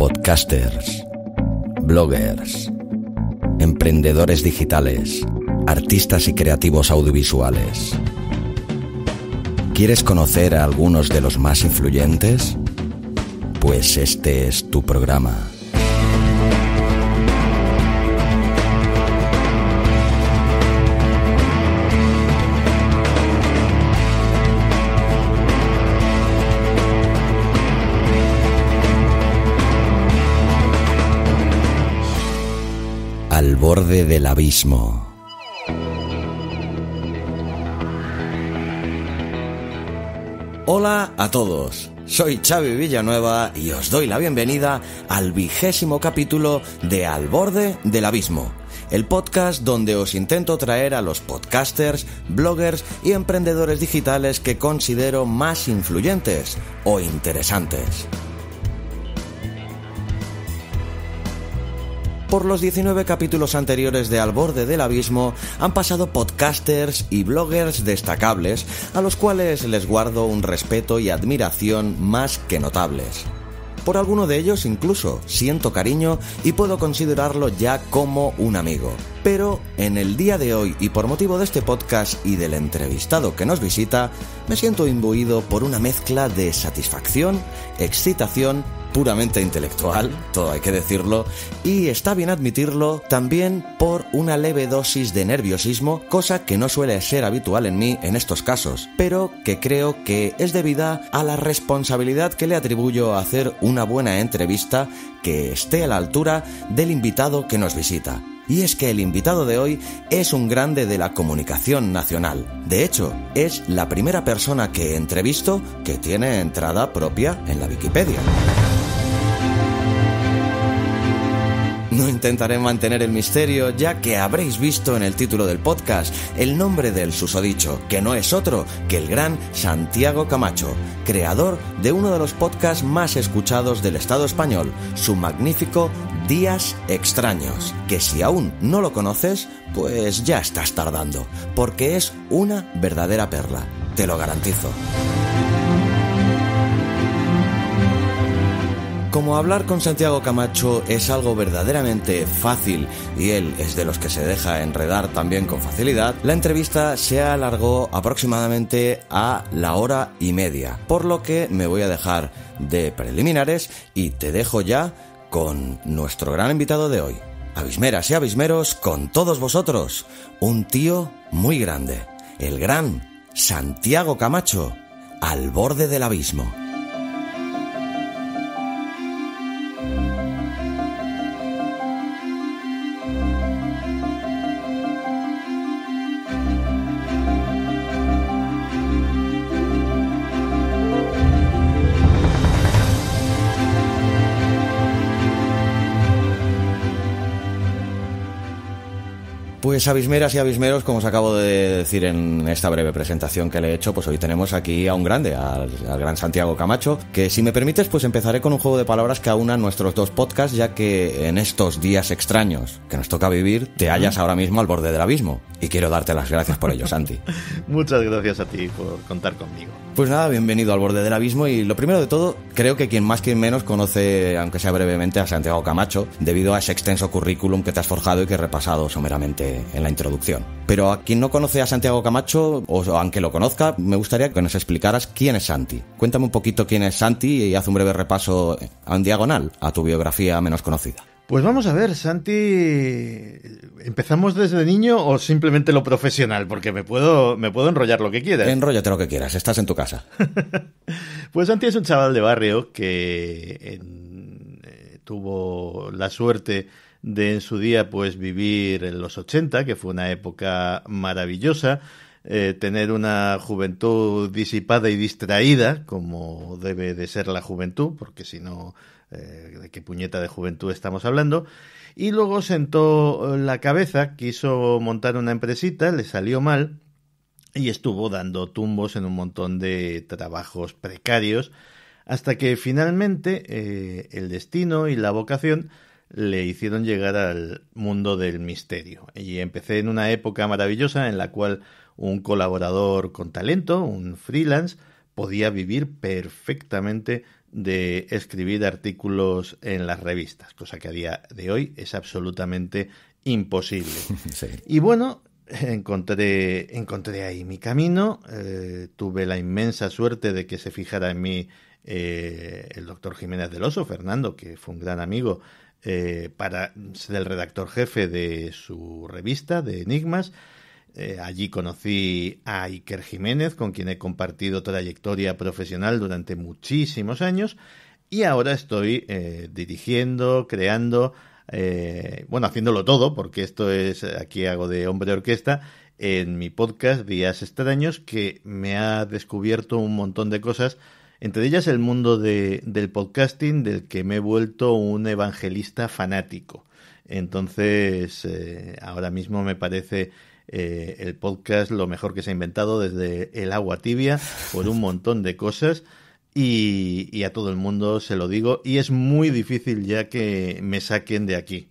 podcasters, bloggers, emprendedores digitales, artistas y creativos audiovisuales. ¿Quieres conocer a algunos de los más influyentes? Pues este es tu programa. borde del abismo. Hola a todos, soy Xavi Villanueva y os doy la bienvenida al vigésimo capítulo de Al borde del abismo, el podcast donde os intento traer a los podcasters, bloggers y emprendedores digitales que considero más influyentes o interesantes. Por los 19 capítulos anteriores de Al borde del abismo han pasado podcasters y bloggers destacables, a los cuales les guardo un respeto y admiración más que notables. Por alguno de ellos incluso siento cariño y puedo considerarlo ya como un amigo. Pero en el día de hoy y por motivo de este podcast y del entrevistado que nos visita, me siento imbuido por una mezcla de satisfacción, excitación, puramente intelectual, todo hay que decirlo, y está bien admitirlo también por una leve dosis de nerviosismo, cosa que no suele ser habitual en mí en estos casos, pero que creo que es debida a la responsabilidad que le atribuyo a hacer una buena entrevista que esté a la altura del invitado que nos visita y es que el invitado de hoy es un grande de la comunicación nacional. De hecho, es la primera persona que entrevisto que tiene entrada propia en la Wikipedia. No intentaré mantener el misterio, ya que habréis visto en el título del podcast el nombre del susodicho, que no es otro que el gran Santiago Camacho, creador de uno de los podcasts más escuchados del Estado español, su magnífico Días extraños, que si aún no lo conoces, pues ya estás tardando, porque es una verdadera perla, te lo garantizo. Como hablar con Santiago Camacho es algo verdaderamente fácil y él es de los que se deja enredar también con facilidad, la entrevista se alargó aproximadamente a la hora y media, por lo que me voy a dejar de preliminares y te dejo ya con nuestro gran invitado de hoy. Abismeras y abismeros, con todos vosotros, un tío muy grande, el gran Santiago Camacho, al borde del abismo. Avismeras abismeras y abismeros, como os acabo de decir en esta breve presentación que le he hecho, pues hoy tenemos aquí a un grande, al, gran Santiago Camacho, que si me permites, pues empezaré con un juego de palabras que aúna nuestros dos podcasts, ya que en estos días extraños que nos toca vivir, te hallas ahora mismo al borde del abismo. Y quiero darte las gracias por ello, Santi. Muchas gracias a ti por contar conmigo. Pues nada, bienvenido al borde del abismo y lo primero de todo, creo que quien más quien menos conoce, aunque sea brevemente, a Santiago Camacho, debido a ese extenso currículum que te has forjado y que he repasado someramente en la introducción. Pero a quien no conoce a Santiago Camacho, o aunque lo conozca, me gustaría que nos explicaras quién es Santi. Cuéntame un poquito quién es Santi y haz un breve repaso en diagonal a tu biografía menos conocida. Pues vamos a ver, Santi, ¿empezamos desde niño o simplemente lo profesional? Porque me puedo, me puedo enrollar lo que quieras. Enrollate lo que quieras, estás en tu casa. pues Santi es un chaval de barrio que eh, tuvo la suerte de en su día pues vivir en los 80, que fue una época maravillosa, eh, tener una juventud disipada y distraída, como debe de ser la juventud, porque si no, eh, ¿de qué puñeta de juventud estamos hablando? Y luego sentó la cabeza, quiso montar una empresita, le salió mal y estuvo dando tumbos en un montón de trabajos precarios, hasta que finalmente eh, el destino y la vocación le hicieron llegar al mundo del misterio. Y empecé en una época maravillosa en la cual un colaborador con talento, un freelance, podía vivir perfectamente de escribir artículos en las revistas, cosa que a día de hoy es absolutamente imposible. Y bueno, encontré, encontré ahí mi camino, eh, tuve la inmensa suerte de que se fijara en mí eh, el doctor Jiménez del Oso, Fernando, que fue un gran amigo eh, para ser el redactor jefe de su revista de Enigmas. Eh, allí conocí a Iker Jiménez, con quien he compartido trayectoria profesional durante muchísimos años, y ahora estoy eh, dirigiendo, creando, bueno, haciéndolo todo, porque esto es, aquí hago de hombre orquesta, en mi podcast Días extraños, que me ha descubierto un montón de cosas entre ellas el mundo del podcasting del que me he vuelto un evangelista fanático. Entonces, eh, ahora mismo me parece eh, el podcast lo mejor que se ha inventado desde el agua tibia por un montón de cosas. y, a todo el mundo se lo digo y es muy difícil ya que me saquen de aquí,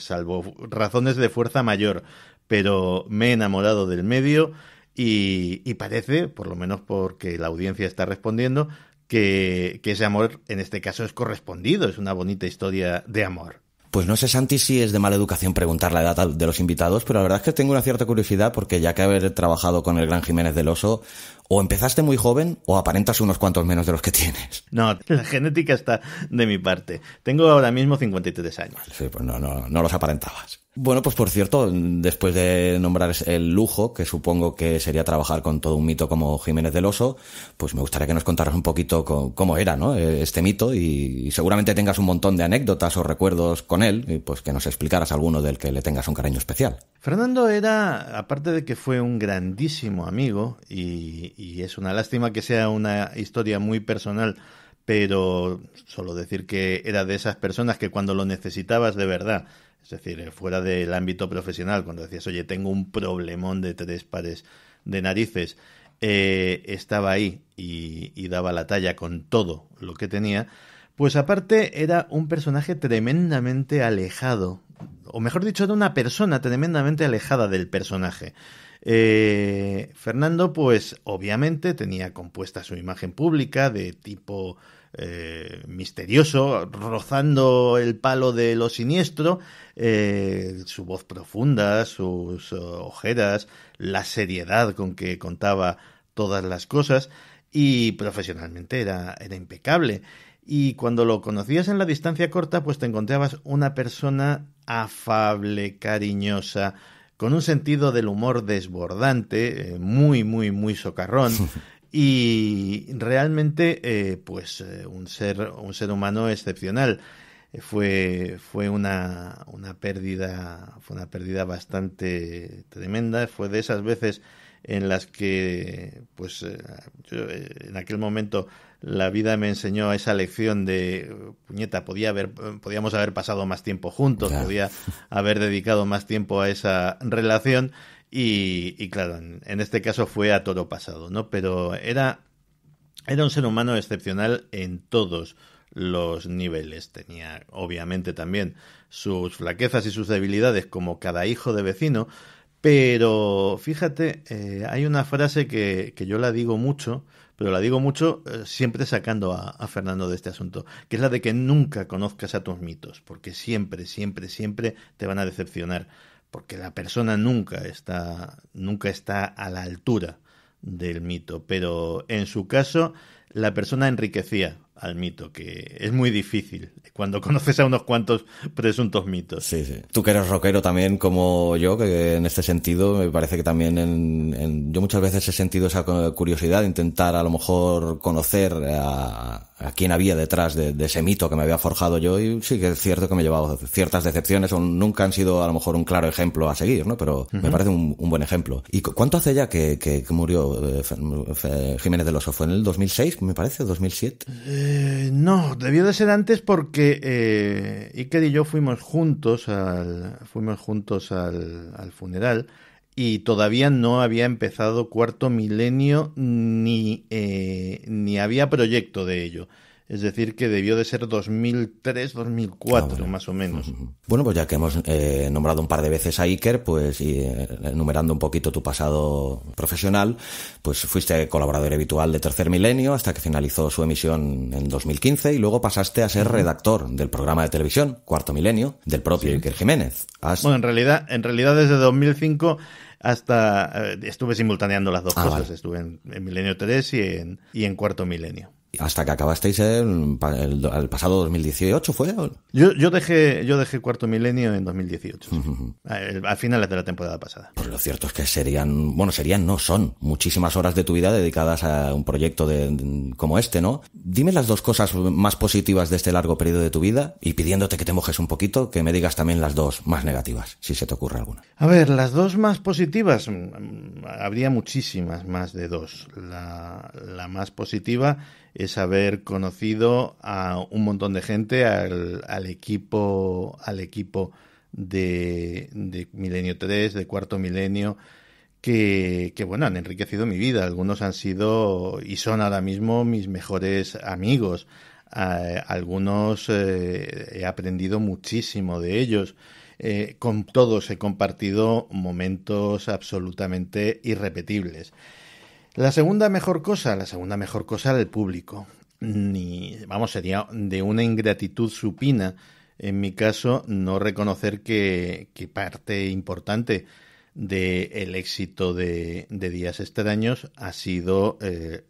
salvo razones de fuerza mayor, pero me he enamorado del medio y, parece, por lo menos porque la audiencia está respondiendo, que, ese amor en este caso es correspondido, es una bonita historia de amor. Pues no sé, Santi, si es de mala educación preguntar la edad de los invitados, pero la verdad es que tengo una cierta curiosidad porque ya que haber trabajado con el gran Jiménez del Oso, o empezaste muy joven o aparentas unos cuantos menos de los que tienes. No, la genética está de mi parte. Tengo ahora mismo 53 años. Sí, pues no, no, no los aparentabas. Bueno, pues por cierto, después de nombrar el lujo, que supongo que sería trabajar con todo un mito como Jiménez del Oso, pues me gustaría que nos contaras un poquito cómo era ¿no? Eh, este mito y seguramente tengas un montón de anécdotas o recuerdos con él, y pues que nos explicaras alguno del que le tengas un cariño especial. Fernando era, aparte de que fue un grandísimo amigo, y, y es una lástima que sea una historia muy personal, pero solo decir que era de esas personas que cuando lo necesitabas de verdad es decir, eh, fuera del ámbito profesional, cuando decías, oye, tengo un problemón de tres pares de narices, eh, estaba ahí y, daba la talla con todo lo que tenía, pues aparte era un personaje tremendamente alejado, o mejor dicho, era una persona tremendamente alejada del personaje. Eh, Fernando, pues obviamente tenía compuesta su imagen pública de tipo eh, misterioso, rozando el palo de lo siniestro, eh, su voz profunda, sus ojeras, la seriedad con que contaba todas las cosas y profesionalmente era, era impecable. Y cuando lo conocías en la distancia corta, pues te encontrabas una persona afable, cariñosa, con un sentido del humor desbordante, eh, muy, muy, muy socarrón, y realmente eh, pues eh, un ser, un ser humano excepcional. Eh, fue, fue una, pérdida fue una pérdida bastante tremenda fue de esas veces en las que, pues, en aquel momento la vida me enseñó esa lección de, puñeta, podía haber, podíamos haber pasado más tiempo juntos, podía haber dedicado más tiempo a esa relación y, claro, en, este caso fue a toro pasado, ¿no? Pero era, era un ser humano excepcional en todos los niveles. Tenía, obviamente, también sus flaquezas y sus debilidades, como cada hijo de vecino. Pero fíjate, eh, hay una frase que, que, yo la digo mucho, pero la digo mucho eh, siempre sacando a, Fernando de este asunto, que es la de que nunca conozcas a tus mitos, porque siempre, siempre, siempre te van a decepcionar porque la persona nunca está, nunca está a la altura del mito, pero en su caso la persona enriquecía al mito, que es muy difícil cuando conoces a unos cuantos presuntos mitos. Sí, sí. Tú que eres rockero también, como yo, que en este sentido me parece que también en, yo muchas veces he sentido esa curiosidad de intentar a lo mejor conocer a, quién había detrás de, ese mito que me había forjado yo y sí que es cierto que me he llevado ciertas decepciones, o nunca han sido a lo mejor un claro ejemplo a seguir, ¿no? Pero me parece un, buen ejemplo. ¿Y cuánto hace ya que, murió eh, Jiménez de los ¿Fue en el 2006, me parece? ¿2007? Eh, no, debió de ser antes porque eh, Iker y yo fuimos juntos al, fuimos juntos al, funeral y todavía no había empezado cuarto milenio ni eh, había proyecto de ello. Es decir, que debió de ser 2003-2004, más o menos. Bueno, pues ya que hemos eh, nombrado un par de veces a Iker, pues eh, enumerando un poquito tu pasado profesional, pues fuiste colaborador habitual de Tercer Milenio hasta que finalizó su emisión en 2015 y luego pasaste a ser redactor del programa de televisión Cuarto Milenio del propio Iker Jiménez. Bueno, en realidad, en realidad desde 2005 hasta eh, estuve simultaneando las dos ah, cosas. Estuve en, Milenio 3 y en Cuarto Milenio hasta que acabasteis el, pasado 2018, ¿fue? Yo, yo, dejé, yo dejé Cuarto Milenio en 2018, al, final de la temporada pasada. Pues lo cierto es que serían, bueno, serían, no, son muchísimas horas de tu vida dedicadas a un proyecto como este, ¿no? Dime las dos cosas más positivas de este largo periodo de tu vida y pidiéndote que te mojes un poquito, que me digas también las dos más negativas, si se te ocurre alguna. A ver, las dos más positivas, mm, mm, habría muchísimas más de dos. La, la más positiva es haber conocido a un montón de gente, al, equipo, al equipo de, Milenio 3, de Cuarto Milenio, que, bueno, han enriquecido mi vida. Algunos han sido y son ahora mismo mis mejores amigos. algunos eh, he aprendido muchísimo de ellos. Eh, con todos he compartido momentos absolutamente irrepetibles. La segunda mejor cosa, la segunda mejor cosa del público. Ni, vamos, sería de una ingratitud supina, en mi caso, no reconocer que, parte importante del el éxito de, Días Extraños ha sido eh,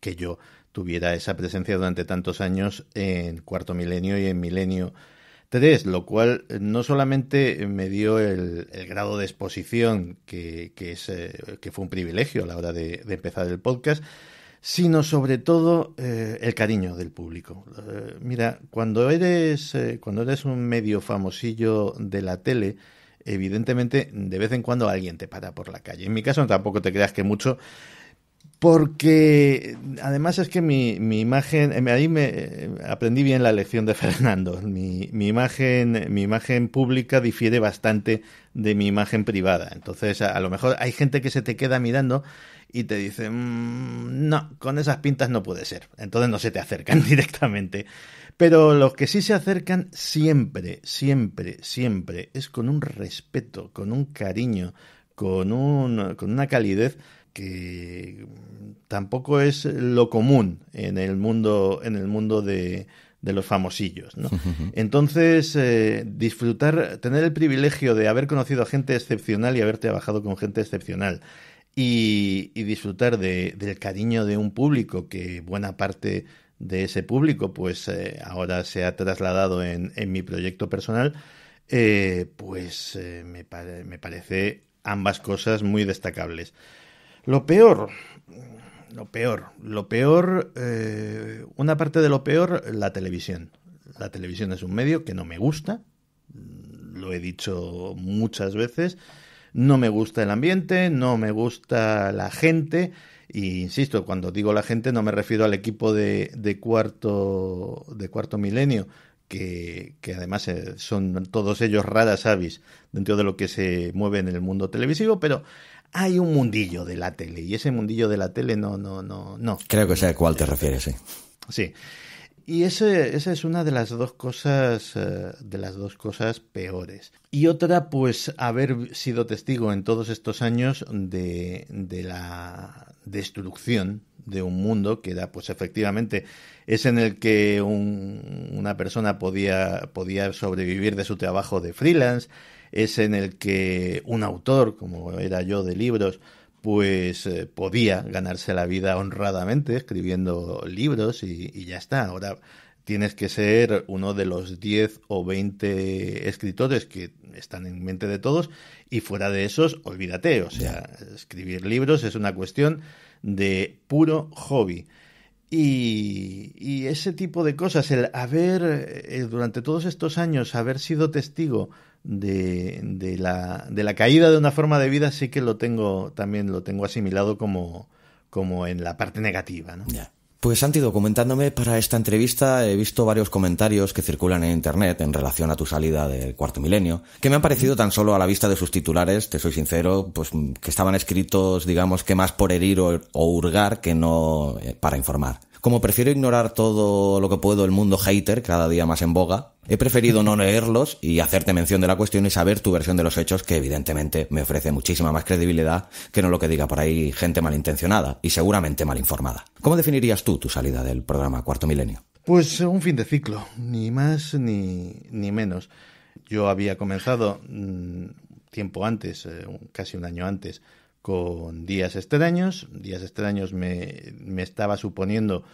que yo tuviera esa presencia durante tantos años en Cuarto Milenio y en Milenio Tres, lo cual eh, no solamente eh, me dio el, grado de exposición, que, que es, eh, que fue un privilegio a la hora de, empezar el podcast, sino sobre todo el cariño del público. mira, cuando eres, cuando eres un medio famosillo de la tele, evidentemente de vez en cuando alguien te para por la calle. En mi caso tampoco te creas que mucho, porque además es que mi, imagen, eh, ahí me eh, aprendí bien la lección de Fernando, mi, imagen, mi imagen pública difiere bastante de mi imagen privada, entonces a, lo mejor hay gente que se te queda mirando y te dice, mm, no, con esas pintas no puede ser, entonces no se te acercan directamente, pero los que sí se acercan siempre, siempre, siempre, es con un respeto, con un cariño, con, un, con una calidez que mm, tampoco es lo común en el mundo, en el mundo de, los famosillos. Entonces, eh, disfrutar, tener el privilegio de haber conocido a gente excepcional y haber trabajado con gente excepcional. Y, disfrutar del cariño de un público que buena parte de ese público pues eh, ahora se ha trasladado en, mi proyecto personal, eh, pues me, me parece ambas cosas muy destacables. Lo peor, lo peor, lo peor, eh, una parte de lo peor, la televisión. La televisión es un medio que no me gusta, lo he dicho muchas veces, no me gusta el ambiente, no me gusta la gente, insisto, cuando digo la gente no me refiero al equipo de, de cuarto, de cuarto milenio, que, que, además eh, son todos ellos raras avis dentro de lo que se mueve en el mundo televisivo, pero hay un mundillo de la tele y ese mundillo de la tele no, no, no, no. Creo que sé a cuál te refieres, sí. Sí. Y ese, esa es una de las dos cosas eh, de las dos cosas peores. Y otra, pues, haber sido testigo en todos estos años de, de la destrucción de un mundo que era, pues efectivamente, es en el que un, una persona podía, podía sobrevivir de su trabajo de freelance, es en el que un autor, como era yo de libros, pues eh, podía ganarse la vida honradamente escribiendo libros y, ya está. Ahora tienes que ser uno de los 10 o 20 escritores que están en mente de todos y fuera de esos, olvídate. O sea, escribir libros es una cuestión de puro hobby. Y, ese tipo de cosas, el haber, eh, durante todos estos años, haber sido testigo de, la, de, la, caída de una forma de vida sí que lo tengo también lo tengo asimilado como, como en la parte negativa. Pues Santi, documentándome para esta entrevista he visto varios comentarios que circulan en Internet en relación a tu salida del cuarto milenio, que me han parecido tan solo a la vista de sus titulares, te soy sincero, pues que estaban escritos, digamos, que más por herir o, hurgar que no eh, para informar. Como prefiero ignorar todo lo que puedo el mundo hater, cada día más en boga, He preferido no leerlos y hacerte mención de la cuestión y saber tu versión de los hechos, que evidentemente me ofrece muchísima más credibilidad que no lo que diga por ahí gente malintencionada y seguramente mal informada. ¿Cómo definirías tú tu salida del programa Cuarto Milenio? Pues un fin de ciclo, ni más ni, menos. Yo había comenzado mm, tiempo antes, eh, casi un año antes, con Días Extraños. Días Extraños me, me estaba suponiendo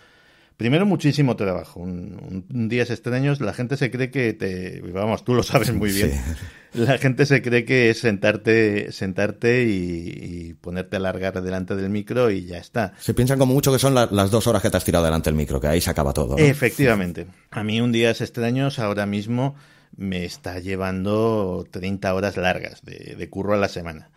Primero, muchísimo trabajo. Un, un, días extraños, la gente se cree que te. Vamos, tú lo sabes muy bien. La gente se cree que es sentarte, sentarte y, ponerte a largar delante del micro y ya está. Se piensan como mucho que son las dos horas que te has tirado delante del micro, que ahí se acaba todo. Efectivamente. A mí, un días extraños ahora mismo me está llevando 30 horas largas de curro a la semana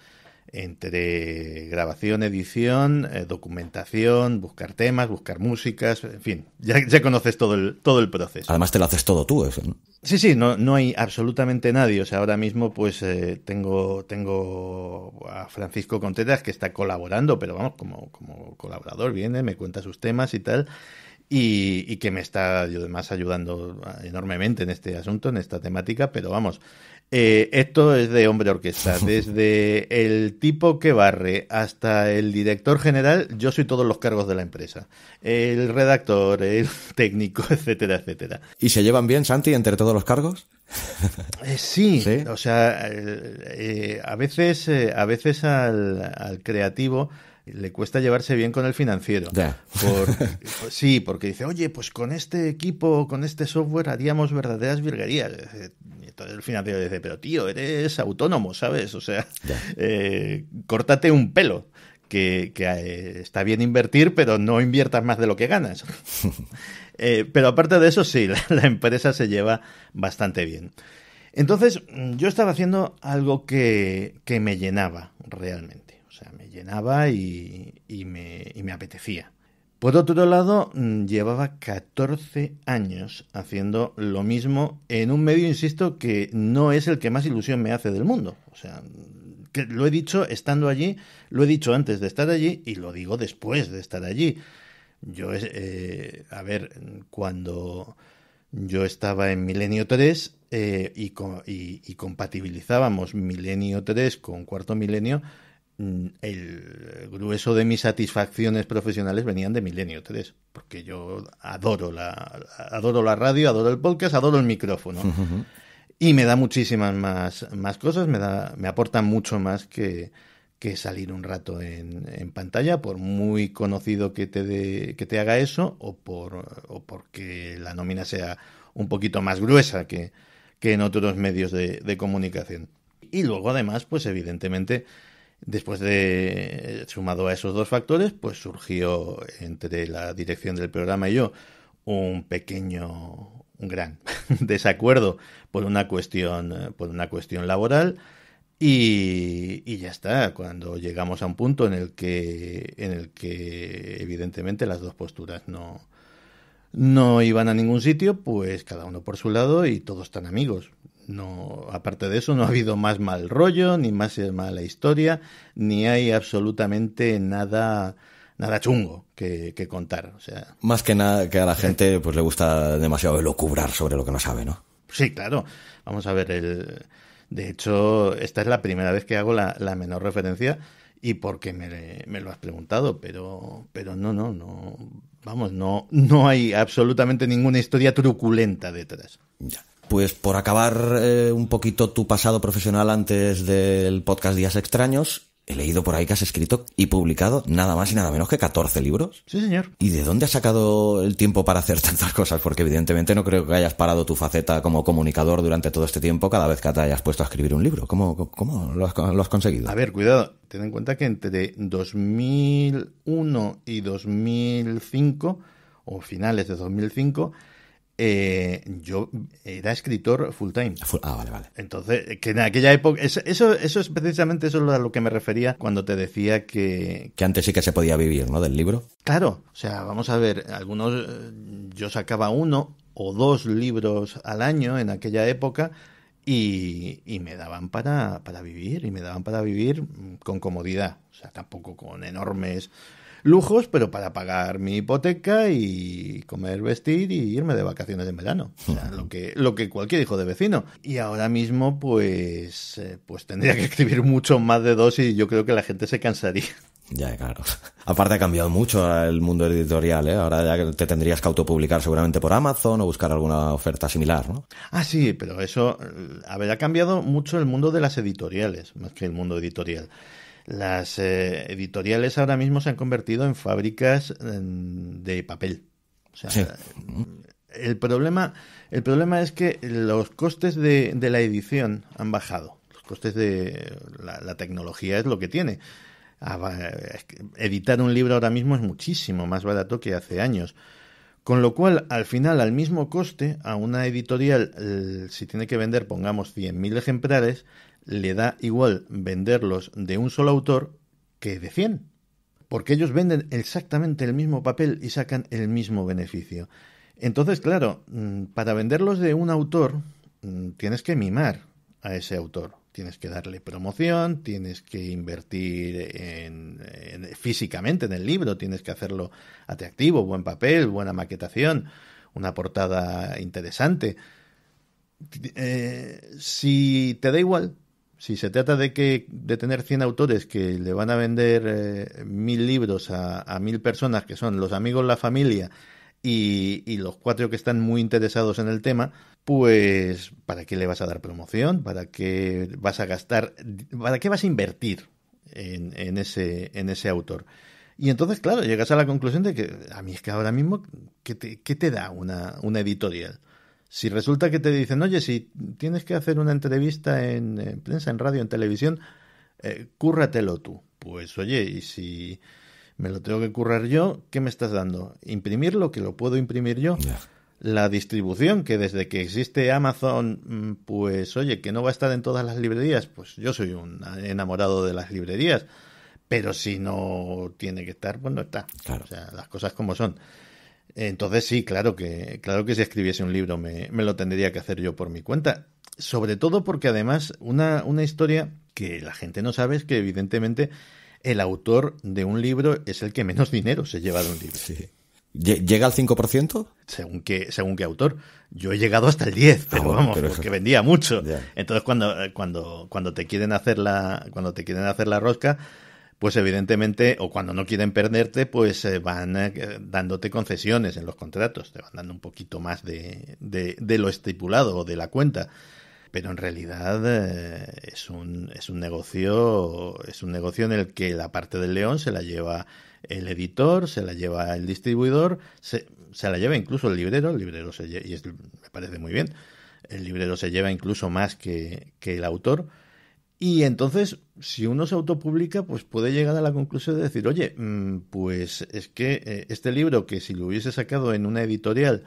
entre grabación, edición, eh, documentación, buscar temas, buscar músicas, en fin, ya, conoces todo el, todo el proceso. Además te lo haces todo tú. Eso, Sí, sí, no, no hay absolutamente nadie. O sea, ahora mismo pues eh, tengo, tengo a Francisco Contreras que está colaborando, pero vamos, como, como colaborador viene, me cuenta sus temas y tal. Y, y, que me está además ayudando enormemente en este asunto, en esta temática, pero vamos, eh, esto es de hombre orquesta. Desde el tipo que barre hasta el director general, yo soy todos los cargos de la empresa. El redactor, el técnico, etcétera, etcétera. ¿Y se llevan bien, Santi, entre todos los cargos? Eh, sí, o sea, eh, a veces, a veces al, al creativo le cuesta llevarse bien con el financiero. sí, porque dice, oye, pues con este equipo, con este software haríamos verdaderas virguerías. Eh, y entonces el financiero dice, pero tío, eres autónomo, ¿sabes? O sea, eh, córtate un pelo. Que, eh, está bien invertir, pero no inviertas más de lo que ganas. pero aparte de eso, sí, la, empresa se lleva bastante bien. Entonces, yo estaba haciendo algo que me llenaba realmente llenaba y, me, apetecía. Por otro lado, mm, llevaba 14 años haciendo lo mismo en un medio, insisto, que no es el que más ilusión me hace del mundo. O sea, mm, que lo he dicho estando allí, lo he dicho antes de estar allí y lo digo después de estar allí. Yo, eh, eh, a ver, cuando yo estaba en Milenio 3 eh, y, y compatibilizábamos Milenio 3 con Cuarto Milenio, Mm, el grueso de mis satisfacciones profesionales venían de Milenio 3, porque yo adoro la, adoro la radio, adoro el podcast, adoro el micrófono. Y me da muchísimas más, más cosas, me, da, me aporta mucho más que, salir un rato en, pantalla, por muy conocido que te, que te haga eso, o, por, porque la nómina sea un poquito más gruesa que, que en otros medios de, de comunicación. Y luego, además, pues evidentemente, Después de, sumado a esos dos factores, pues surgió entre la dirección del programa y yo un pequeño, un gran desacuerdo por una cuestión, por una cuestión laboral. Y, ya está, cuando llegamos a un punto en el que, en el que evidentemente las dos posturas no, no iban a ningún sitio, pues cada uno por su lado y todos tan amigos. No, aparte de eso, no ha habido más mal rollo, ni más mala historia, ni hay absolutamente nada nada chungo que, contar. O sea, más que nada que a la gente pues le gusta demasiado locubrar sobre lo que no sabe, ¿no? Sí, claro. Vamos a ver, el... de hecho, esta es la primera vez que hago la, menor referencia y porque me, me, lo has preguntado, pero, pero no, no, no. Vamos, no, no hay absolutamente ninguna historia truculenta detrás. Ya pues por acabar eh, un poquito tu pasado profesional antes del podcast Días Extraños, he leído por ahí que has escrito y publicado nada más y nada menos que 14 libros. Sí, señor. ¿Y de dónde has sacado el tiempo para hacer tantas cosas? Porque evidentemente no creo que hayas parado tu faceta como comunicador durante todo este tiempo cada vez que te hayas puesto a escribir un libro. ¿Cómo, lo, has, lo has conseguido? A ver, cuidado. Ten en cuenta que entre 2001 y 2005, o finales de 2005, eh, yo era escritor full time. Ah, vale, vale. Entonces, que en aquella época, eso, eso, es precisamente eso a lo que me refería cuando te decía que... Que antes sí que se podía vivir, ¿no? Del libro. Claro, o sea, vamos a ver, algunos, eh, yo sacaba uno o dos libros al año en aquella época y, me daban para, para vivir, y me daban para vivir mm, con comodidad, o sea, tampoco con enormes lujos, pero para pagar mi hipoteca y comer, vestir y irme de vacaciones en verano. lo que, lo que cualquier hijo de vecino. Y ahora mismo, pues, eh, pues tendría que escribir mucho más de dos y yo creo que la gente se cansaría. Ya, claro. Aparte ha cambiado mucho el mundo editorial, ¿eh? Ahora ya te tendrías que autopublicar seguramente por Amazon o buscar alguna oferta similar, ¿no? Ah, sí, pero eso, eh, a ver, ha cambiado mucho el mundo de las editoriales, más que el mundo editorial. Las eh, editoriales ahora mismo se han convertido en fábricas de papel. el, problema, el problema es que los costes de, de la edición han bajado. Los costes de la, la tecnología es lo que tiene. Ah, editar un libro ahora mismo es muchísimo más barato que hace años. Con lo cual, al final, al mismo coste, a una editorial, si tiene que vender, pongamos 100.000 ejemplares, le da igual venderlos de un solo autor que de 100. Porque ellos venden exactamente el mismo papel y sacan el mismo beneficio. Entonces, claro, mm, para venderlos de un autor, mm, tienes que mimar a ese autor. Tienes que darle promoción, tienes que invertir en, físicamente en el libro, tienes que hacerlo atractivo, buen papel, buena maquetación, una portada interesante. Eh, si te da igual, si se trata de, que, de tener 100 autores que le van a vender eh, mil libros a, a mil personas, que son los amigos, la familia, y, los cuatro que están muy interesados en el tema, pues ¿para qué le vas a dar promoción? ¿Para qué vas a gastar? ¿Para qué vas a invertir en, ese, en ese autor? Y entonces, claro, llegas a la conclusión de que a mí es que ahora mismo, ¿qué te, qué te da una, una, editorial? Si resulta que te dicen, oye, si tienes que hacer una entrevista en, prensa, en radio, en televisión, eh, cúrratelo tú. Pues oye, y si me lo tengo que currar yo, ¿qué me estás dando? Imprimirlo, que lo puedo imprimir yo. La distribución, que desde que existe Amazon, mm, pues oye, que no va a estar en todas las librerías, pues yo soy un enamorado de las librerías, pero si no tiene que estar, pues no está. Claro. O sea, las cosas como son. Entonces sí, claro que, claro que si escribiese un libro me, me, lo tendría que hacer yo por mi cuenta. Sobre todo porque además una, una historia que la gente no sabe es que evidentemente el autor de un libro es el que menos dinero se lleva de un libro. ¿Llega al 5%? Según qué, según qué autor. Yo he llegado hasta el 10, pero ah, vamos, porque vendía mucho. Entonces, cuando, cuando, cuando te quieren hacer la, cuando te quieren hacer la rosca, pues evidentemente, o cuando no quieren perderte, pues eh, van eh, dándote concesiones en los contratos, te van dando un poquito más de lo estipulado o de la cuenta pero en realidad eh, es, un, es, un negocio, es un negocio en el que la parte del león se la lleva el editor, se la lleva el distribuidor, se, se la lleva incluso el librero, el librero se y me parece muy bien, el librero se lleva incluso más que, el autor. Y entonces, si uno se autopublica, pues puede llegar a la conclusión de decir, oye, mm, pues es que eh, este libro que si lo hubiese sacado en una editorial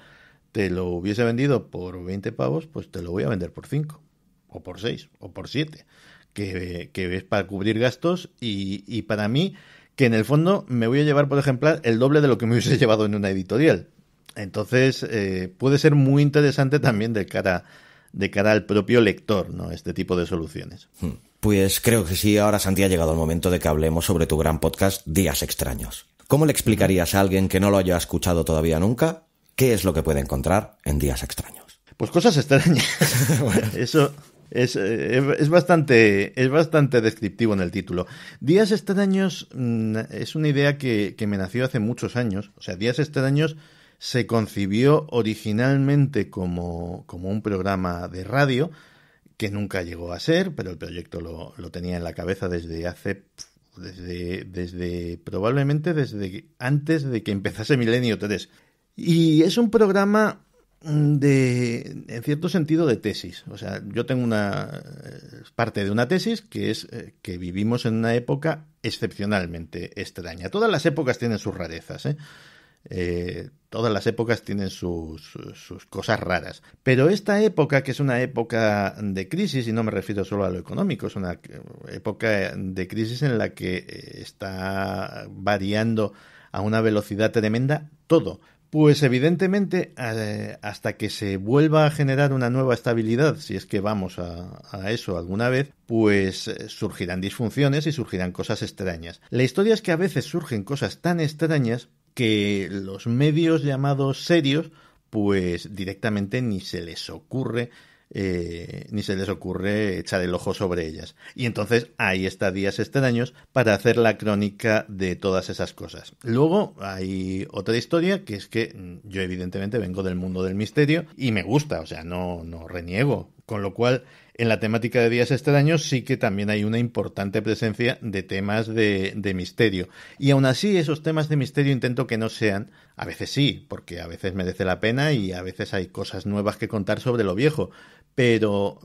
te lo hubiese vendido por 20 pavos, pues te lo voy a vender por 5, o por 6, o por 7, que, es para cubrir gastos y, para mí, que en el fondo me voy a llevar, por ejemplo, el doble de lo que me hubiese llevado en una editorial. Entonces, eh, puede ser muy interesante también de cara, de cara al propio lector, ¿no? Este tipo de soluciones. Hmm. Pues creo que sí, ahora Santi ha llegado el momento de que hablemos sobre tu gran podcast Días extraños. ¿Cómo le explicarías a alguien que no lo haya escuchado todavía nunca ¿Qué es lo que puede encontrar en días extraños? Pues cosas extrañas. Eso eh, es, bastante, es bastante descriptivo en el título. Días extraños mm, es una idea que, me nació hace muchos años. O sea, Días extraños se concibió originalmente como, como, un programa de radio, que nunca llegó a ser, pero el proyecto lo, tenía en la cabeza desde hace. Desde, desde probablemente desde antes de que empezase Milenio 3. Y es un programa mm, de, en cierto sentido, de tesis. O sea, yo tengo una eh, parte de una tesis que es eh, que vivimos en una época excepcionalmente extraña. Todas las épocas tienen sus rarezas, ¿eh? ¿eh? todas las épocas tienen sus, sus, cosas raras. Pero esta época, que es una época de crisis, y no me refiero solo a lo económico, es una época de crisis en la que está variando a una velocidad tremenda todo. Pues evidentemente eh, hasta que se vuelva a generar una nueva estabilidad, si es que vamos a, eso alguna vez, pues eh, surgirán disfunciones y surgirán cosas extrañas. La historia es que a veces surgen cosas tan extrañas que los medios llamados serios pues directamente ni se les ocurre eh, ni se les ocurre echar el ojo sobre ellas. Y entonces ahí está Días Extraños para hacer la crónica de todas esas cosas. Luego hay otra historia que es que mm, yo evidentemente vengo del mundo del misterio y me gusta, o sea, no, no reniego. Con lo cual en la temática de días extraños sí que también hay una importante presencia de temas de, misterio. Y aún así, esos temas de misterio intento que no sean, a veces sí, porque a veces merece la pena y a veces hay cosas nuevas que contar sobre lo viejo, pero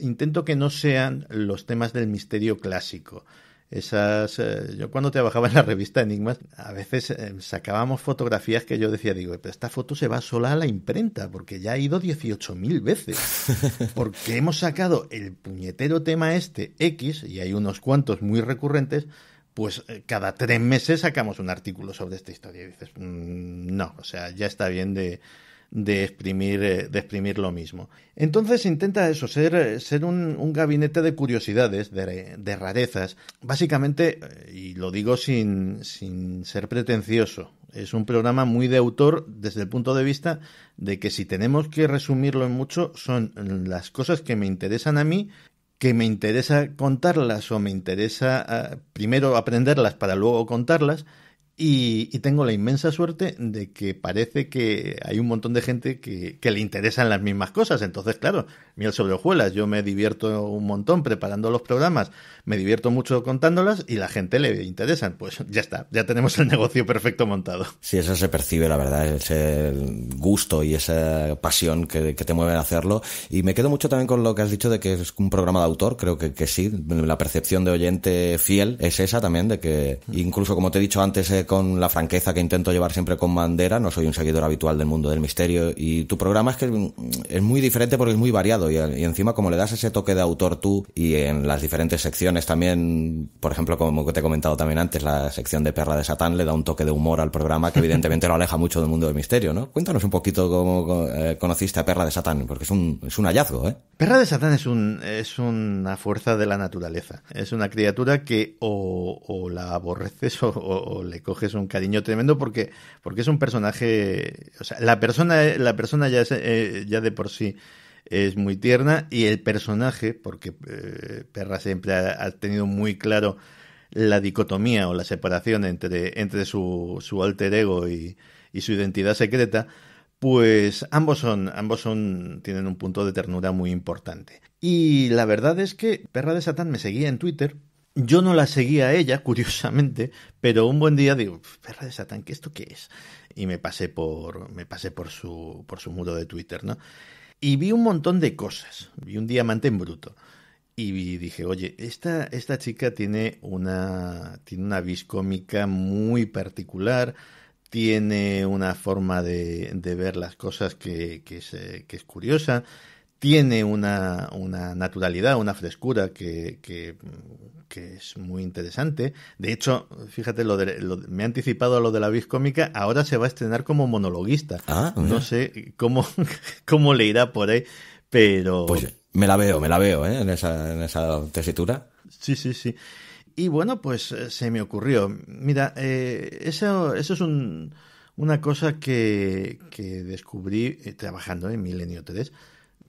intento que no sean los temas del misterio clásico esas... Eh, yo cuando trabajaba en la revista Enigmas, a veces eh, sacábamos fotografías que yo decía, digo, pero esta foto se va sola a la imprenta, porque ya ha ido 18.000 veces. Porque hemos sacado el puñetero tema este X, y hay unos cuantos muy recurrentes, pues eh, cada tres meses sacamos un artículo sobre esta historia y dices, mm, no, o sea, ya está bien de, de exprimir, eh, de exprimir lo mismo. Entonces intenta eso, ser, eh, ser un, gabinete de curiosidades, de, rarezas. Básicamente, eh, y lo digo sin, sin ser pretencioso, es un programa muy de autor desde el punto de vista de que si tenemos que resumirlo en mucho, son las cosas que me interesan a mí que me interesa contarlas o me interesa primero aprenderlas para luego contarlas y, tengo la inmensa suerte de que parece que hay un montón de gente que, le interesan las mismas cosas. Entonces, claro, miel sobre hojuelas. Yo me divierto un montón preparando los programas, me divierto mucho contándolas y la gente le interesan. Pues ya está, ya tenemos el negocio perfecto montado. Sí, eso se percibe, la verdad, ese gusto y esa pasión que, te mueven a hacerlo. Y me quedo mucho también con lo que has dicho de que es un programa de autor. Creo que, que sí, la percepción de oyente fiel es esa también, de que incluso, como te he dicho antes, con la franqueza que intento llevar siempre con bandera. No soy un seguidor habitual del mundo del misterio. Y tu programa es que mm, es muy diferente porque es muy variado. Y, encima, como le das ese toque de autor tú, y en las diferentes secciones también, por ejemplo, como te he comentado también antes, la sección de Perra de Satán le da un toque de humor al programa que evidentemente lo aleja mucho del mundo del misterio, ¿no? Cuéntanos un poquito cómo eh, conociste a Perra de Satán, porque es un, hallazgo, ¿eh? Perra de Satán es, un, es una fuerza de la naturaleza. Es una criatura que o, la aborreces o, o, o le es un cariño tremendo porque, porque es un personaje, o sea, la persona, la persona ya, eh, ya de por sí es muy tierna y el personaje, porque eh, Perra siempre ha, tenido muy claro la dicotomía o la separación entre, entre su, su alter ego y, y su identidad secreta, pues ambos son, ambos son, tienen un punto de ternura muy importante. Y la verdad es que Perra de Satán me seguía en Twitter yo no la seguía a ella, curiosamente, pero un buen día digo, perra de Satán, ¿qué esto qué es? Y me pasé por, me pasé por su, por su muro de Twitter, ¿no? Y vi un montón de cosas, vi un diamante en bruto. Y dije, oye, esta, esta chica tiene una, tiene una vis cómica muy particular, tiene una forma de, ver las cosas que, es, curiosa, tiene una, una naturalidad, una frescura que, que es muy interesante. De hecho, fíjate, lo, me he anticipado a lo de la vis cómica, ahora se va a estrenar como monologuista. Ah, no sé cómo, cómo le irá por ahí, pero... Pues me la veo, me la veo, ¿eh? En esa, tesitura. Sí, sí, sí. Y bueno, pues eh, se me ocurrió. Mira, eh, eso, eso es una cosa que, descubrí trabajando en Milenio 3.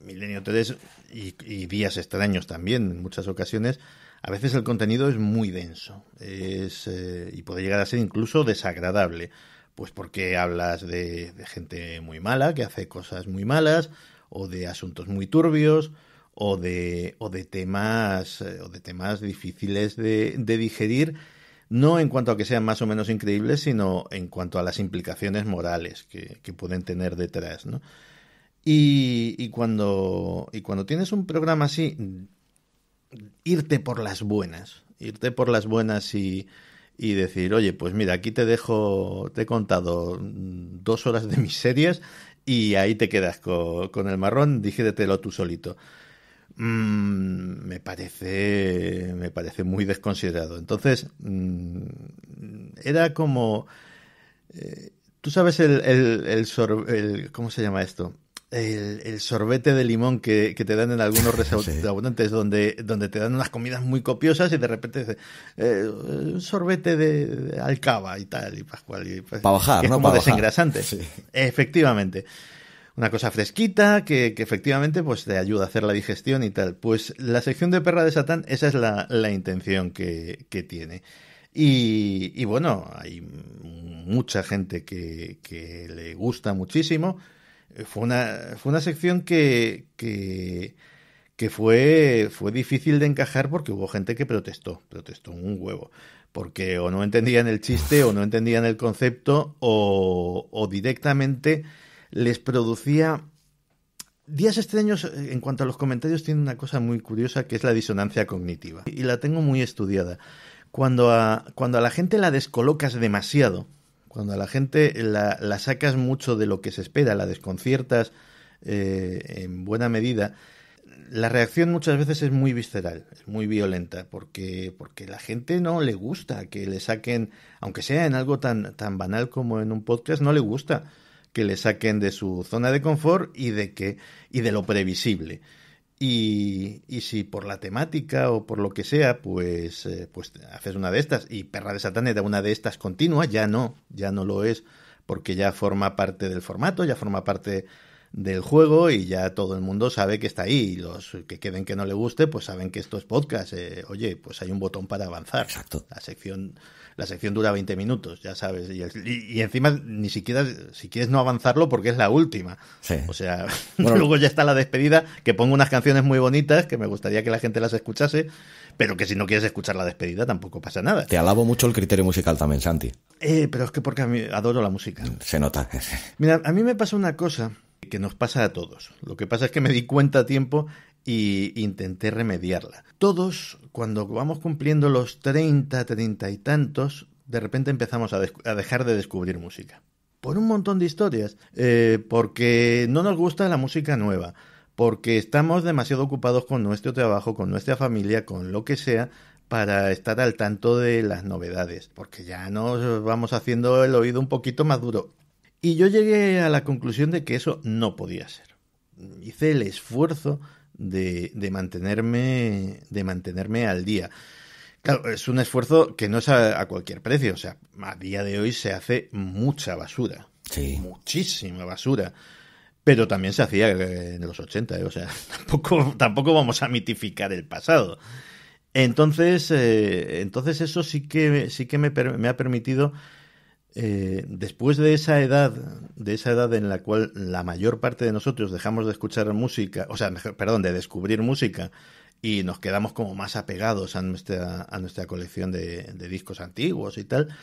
Milenio 3 y, y Días Extraños también, en muchas ocasiones. A veces el contenido es muy denso eh, y puede llegar a ser incluso desagradable, pues porque hablas de, gente muy mala, que hace cosas muy malas, o de asuntos muy turbios, o de, o de, temas, eh, o de temas difíciles de, digerir, no en cuanto a que sean más o menos increíbles, sino en cuanto a las implicaciones morales que, pueden tener detrás, Y, y, cuando, y cuando tienes un programa así, irte por las buenas, irte por las buenas y, y decir, oye, pues mira, aquí te dejo, te he contado mm, dos horas de mis series y ahí te quedas con, el marrón, lo tú solito. Mm, me parece me parece muy desconsiderado entonces mm, era como eh, tú sabes el, el, cómo se llama esto el, sorbete de limón que, te dan en algunos restaurantes donde, donde te dan unas comidas muy copiosas y de repente eh, un sorbete de, alcaba y tal y Para pues, bajar, ¿no? desengrasante. Efectivamente. Una cosa fresquita que, efectivamente pues te ayuda a hacer la digestión y tal. Pues la sección de perra de Satán, esa es la, la intención que, tiene. Y, bueno, hay mucha gente que le gusta muchísimo. Eh, fue una, fue una sección que, que, fue, fue difícil de encajar porque hubo gente que protestó, protestó un huevo porque o no entendían el chiste o no entendían el concepto o, o, directamente les producía... Días extraños eh, en cuanto a los comentarios tiene una cosa muy curiosa que es la disonancia cognitiva y la tengo muy estudiada. Cuando a, cuando a la gente la descolocas demasiado, cuando a la gente la, sacas mucho de lo que se espera, la desconciertas eh, en buena medida, la reacción muchas veces es muy visceral, es muy violenta, porque, porque la gente no le gusta que le saquen, aunque sea en algo tan, tan banal como en un podcast, no le gusta que le saquen de su zona de confort y de que, y de lo previsible. Y, si por la temática o por lo que sea, pues, eh, pues haces una de estas. Y Perra de Satán de una de estas continua, ya no, ya no lo es, porque ya forma parte del formato, ya forma parte del juego y ya todo el mundo sabe que está ahí. Y los que queden que no le guste, pues saben que esto es podcast. Eh, oye, pues hay un botón para avanzar. Exacto. La sección la sección dura 20 minutos, ya sabes. Y, encima ni siquiera, si quieres no avanzarlo, porque es la última. O sea, luego ya está la despedida, que pongo unas canciones muy bonitas, que me gustaría que la gente las escuchase, pero que si no quieres escuchar la despedida tampoco pasa nada. Te alabo mucho el criterio musical también, Santi. Eh, pero es que porque a mí adoro la música. Se nota. Mira, a mí me pasa una cosa que nos pasa a todos. Lo que pasa es que me di cuenta a tiempo y intenté remediarla. Todos, cuando vamos cumpliendo los 30, 30 y tantos, de repente empezamos a, dejar de descubrir música. Por un montón de historias. Eh, porque no nos gusta la música nueva. Porque estamos demasiado ocupados con nuestro trabajo, con nuestra familia, con lo que sea, para estar al tanto de las novedades. Porque ya nos vamos haciendo el oído un poquito más duro. Y yo llegué a la conclusión de que eso no podía ser. Hice el esfuerzo de, mantenerme, de mantenerme al día. Claro, es un esfuerzo que no es a, cualquier precio. O sea, a día de hoy se hace mucha basura. Muchísima basura. Pero también se hacía eh, en los 80, eh, o sea, tampoco, tampoco vamos a mitificar el pasado. Entonces, eh, entonces eso sí que, sí que me ha permitido eh, después de esa edad, de esa edad en la cual la mayor parte de nosotros dejamos de escuchar música, o sea, perdón, de descubrir música y nos quedamos como más apegados a nuestra, a nuestra colección de, discos antiguos y tal,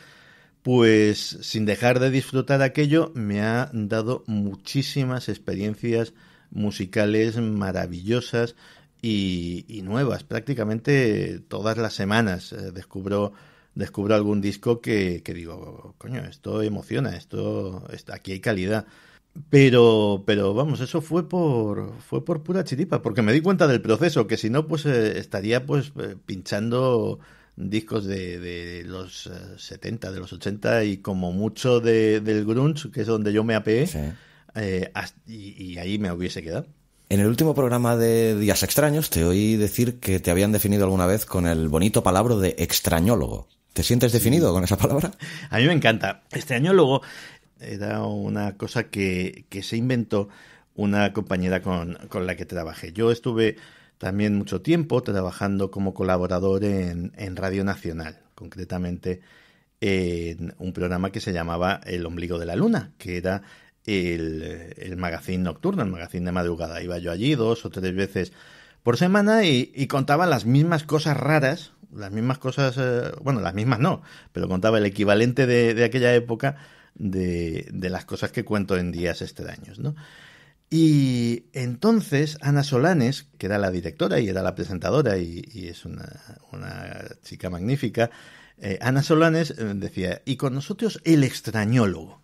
pues sin dejar de disfrutar aquello me ha dado muchísimas experiencias musicales maravillosas y, nuevas. Prácticamente todas las semanas eh, descubro descubro algún disco que, digo, coño, esto emociona, esto, aquí hay calidad. Pero, pero vamos, eso fue por, fue por pura chiripa, porque me di cuenta del proceso, que si no, pues eh, estaría pues eh, pinchando discos de, los 70, de los 80 eh, y como mucho de, del grunge, que es donde yo me apeé, y, y ahí me hubiese quedado. En el último programa de Días Extraños te oí decir que te habían definido alguna vez con el bonito palabra de extrañólogo. ¿Te sientes definido con esa palabra? A mí me encanta. Este año luego era una cosa que, se inventó una compañera con, la que trabajé. Yo estuve también mucho tiempo trabajando como colaborador en, Radio Nacional, concretamente en un programa que se llamaba El Ombligo de la Luna, que era el, el magazine nocturno, el magazine de madrugada. Iba yo allí dos o tres veces por semana y, y contaba las mismas cosas raras las mismas cosas, eh, bueno, las mismas no, pero contaba el equivalente de, aquella época de, de, las cosas que cuento en días extraños, ¿no? Y entonces Ana Solanes, que era la directora y era la presentadora y, es una, una, chica magnífica, eh, Ana Solanes eh, decía, y con nosotros el extrañólogo.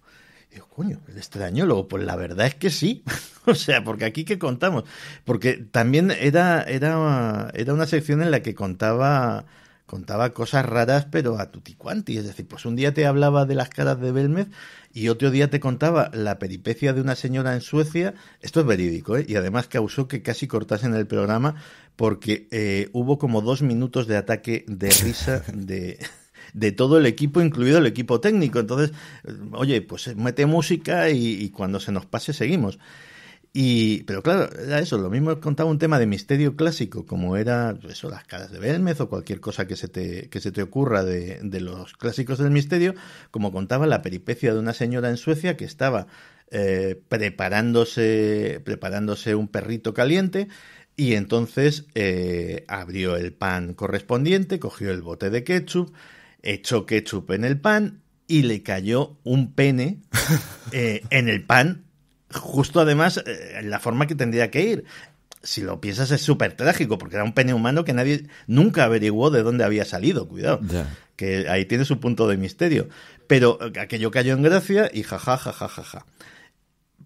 Digo, coño, ¿el extraño, luego, pues la verdad es que sí. o sea, porque aquí que contamos. Porque también era, era, era una sección en la que contaba contaba cosas raras, pero a cuanti. Es decir, pues un día te hablaba de las caras de Belmez y otro día te contaba la peripecia de una señora en Suecia. Esto es verídico, ¿eh? Y además causó que casi cortasen el programa porque eh, hubo como dos minutos de ataque de risa de de todo el equipo, incluido el equipo técnico. Entonces, oye, pues mete música y, cuando se nos pase seguimos. Y, pero claro, era eso, lo mismo contaba un tema de misterio clásico, como era pues eso, las caras de Belmez o cualquier cosa que se te, que se te ocurra de, de los clásicos del misterio, como contaba la peripecia de una señora en Suecia que estaba eh, preparándose, preparándose un perrito caliente y entonces eh, abrió el pan correspondiente, cogió el bote de ketchup, echó ketchup en el pan y le cayó un pene eh, en el pan, justo además eh, en la forma que tendría que ir. Si lo piensas es súper trágico, porque era un pene humano que nadie nunca averiguó de dónde había salido, cuidado. Que ahí tiene su punto de misterio. Pero aquello cayó en gracia y jajaja. Ja, ja,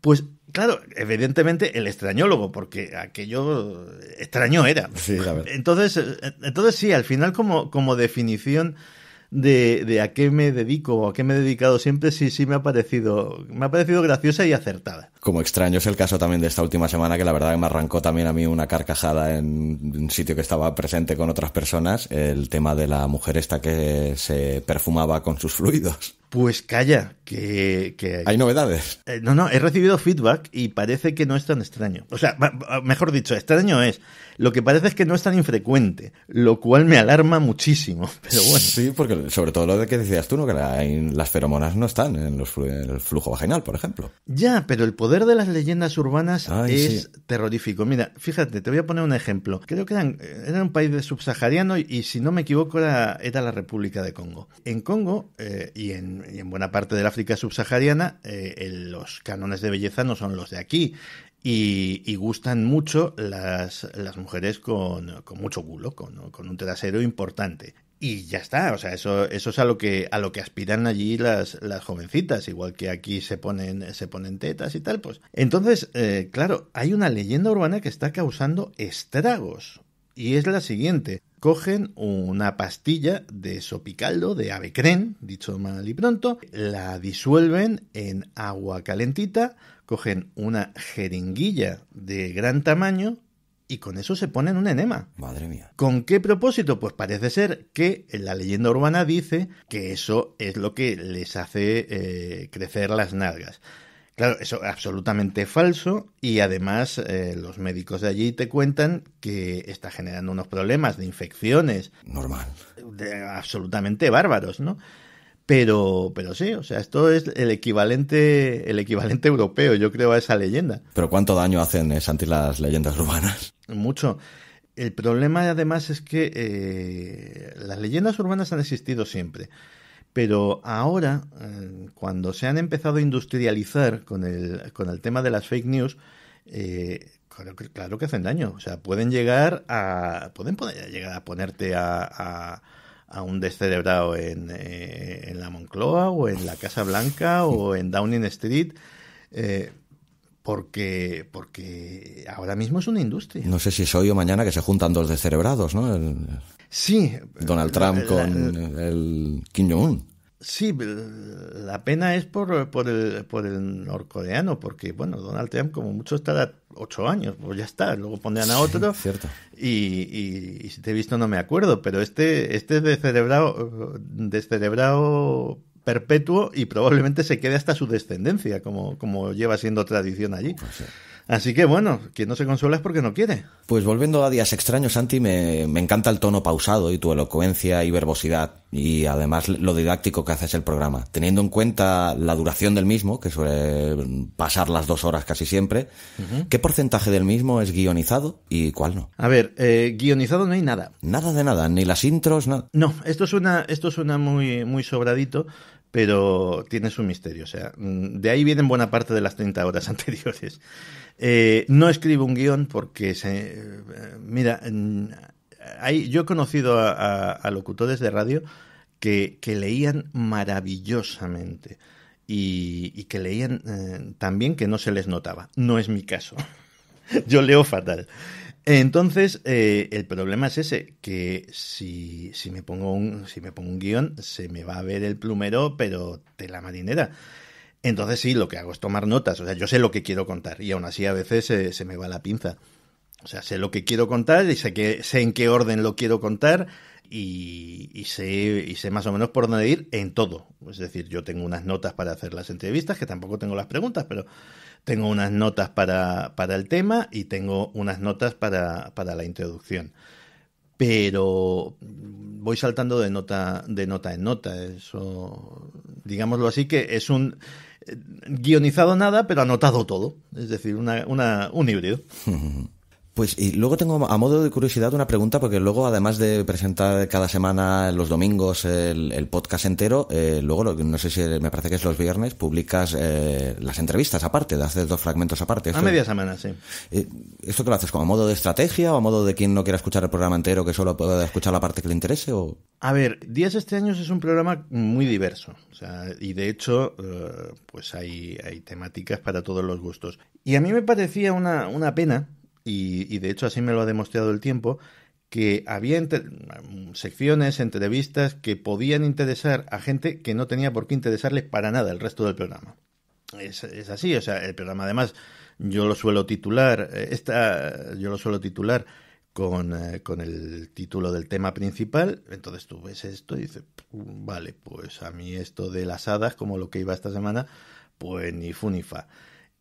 pues claro, evidentemente el extrañólogo, porque aquello extraño era. Entonces, eh, entonces sí, al final como, como definición de, de a qué me dedico o a qué me he dedicado siempre, sí, sí me ha parecido, me ha parecido graciosa y acertada como extraño es el caso también de esta última semana, que la verdad que me arrancó también a mí una carcajada en un sitio que estaba presente con otras personas, el tema de la mujer esta que se perfumaba con sus fluidos. Pues calla, que... Hay novedades. Eh, no, no, he recibido feedback y parece que no es tan extraño. O sea, mejor dicho, extraño es. Lo que parece es que no es tan infrecuente, lo cual me alarma muchísimo. Pero bueno. Sí, porque sobre todo lo de que decías tú, ¿no? que las feromonas no están en, el flujo vaginal, por ejemplo. Ya, pero el poder el poder de las leyendas urbanas es terrorífico. Mira, fíjate, te voy a poner un ejemplo. Creo que eran, era un país subsahariano y, si no me equivoco era, la República de Congo. En Congo eh, y, en, buena parte del África subsahariana eh, los cánones de belleza no son los de aquí. Y, gustan mucho las, mujeres con, mucho culo, con, con, un trasero importante y ya está, o sea, eso, eso es a lo que a lo que aspiran allí las, las jovencitas, igual que aquí se ponen, se ponen tetas y tal, pues. Entonces, eh, claro, hay una leyenda urbana que está causando estragos. Y es la siguiente. Cogen una pastilla de sopicaldo, de avecren, dicho mal y pronto, la disuelven en agua calentita, cogen una jeringuilla de gran tamaño, y con eso se ponen un enema. Madre mía. ¿Con qué propósito? Pues parece ser que la leyenda urbana dice que eso es lo que les hace eh, crecer las nalgas. Claro, eso es absolutamente falso y además eh, los médicos de allí te cuentan que está generando unos problemas de infecciones. Normal. absolutamente bárbaros, ¿no? Pero, pero sí, o sea, esto es el equivalente, el equivalente europeo, yo creo, a esa leyenda. Pero ¿cuánto daño hacen, eh, Santi, las leyendas urbanas? mucho. El problema además es que eh, las leyendas urbanas han existido siempre, pero ahora, eh, cuando se han empezado a industrializar con el, con el tema de las fake news, eh, claro, que, hacen daño. O sea, pueden llegar a, pueden llegar a ponerte a, un descerebrado en, en la Moncloa o en la Casa Blanca o en Downing Street porque, porque ahora mismo es una industria. No sé si es hoy o mañana que se juntan dos descerebrados, ¿no? sí. Donald Trump con el Kim Jong-un. Sí, la pena es por, el, por el norcoreano, porque, bueno, Donald Trump como mucho estará ocho años, pues ya está, luego pondrán a otro. cierto. Y, si te he visto no me acuerdo, pero este, este descerebrado perpetuo y probablemente se quede hasta su descendencia, como, como lleva siendo tradición allí. Pues Así que bueno, quien no se consuela es porque no quiere. Pues volviendo a días extraños, Santi, me, encanta el tono pausado y tu elocuencia y verbosidad y además lo didáctico que haces el programa. Teniendo en cuenta la duración del mismo, que suele pasar las dos horas casi siempre, ¿qué porcentaje del mismo es guionizado y cuál no? A ver, eh, guionizado no hay nada. Nada de nada, ni las intros, nada. No, esto suena, esto suena muy, muy sobradito pero tiene su misterio. O sea, mm, de ahí vienen buena parte de las 30 horas anteriores. Eh, no escribo un guión porque se. Eh, mira, yo he conocido a, locutores de radio que, leían maravillosamente y, que leían eh, también que no se les notaba. No es mi caso. yo leo fatal. Entonces, eh, el problema es ese, que si, me pongo un, si me pongo un guión, se me va a ver el plumero, pero de la marinera. Entonces sí, lo que hago es tomar notas, o sea, yo sé lo que quiero contar y aún así a veces eh, se, me va la pinza. O sea, sé lo que quiero contar y sé, que, sé en qué orden lo quiero contar y, sé, y sé más o menos por dónde ir en todo. Es decir, yo tengo unas notas para hacer las entrevistas, que tampoco tengo las preguntas, pero tengo unas notas para, para el tema y tengo unas notas para, la introducción. Pero voy saltando de nota, de nota en nota. Eso, digámoslo así, que es un eh, guionizado nada, pero anotado todo. Es decir, una, un híbrido. Pues y luego tengo a modo de curiosidad una pregunta, porque luego además de presentar cada semana los domingos el, podcast entero, eh, luego no sé si me parece que es los viernes, publicas eh, las entrevistas aparte, haces dos fragmentos aparte. a media semana, sí. Eh, ¿Esto qué lo haces? ¿Como a modo de estrategia o a modo de quien no quiera escuchar el programa entero que solo pueda escuchar la parte que le interese? O... A ver, Días este año es un programa muy diverso, o sea, y de hecho, pues hay, temáticas para todos los gustos. Y a mí me parecía una, una pena y, de hecho así me lo ha demostrado el tiempo, que había mm, secciones, entrevistas que podían interesar a gente que no tenía por qué interesarle para nada el resto del programa. Es, así, o sea, el programa además yo lo suelo titular, eh, esta, yo lo suelo titular con, eh, con, el título del tema principal, entonces tú ves esto y dices, vale, pues a mí esto de las hadas, como lo que iba esta semana, pues ni fu ni fa.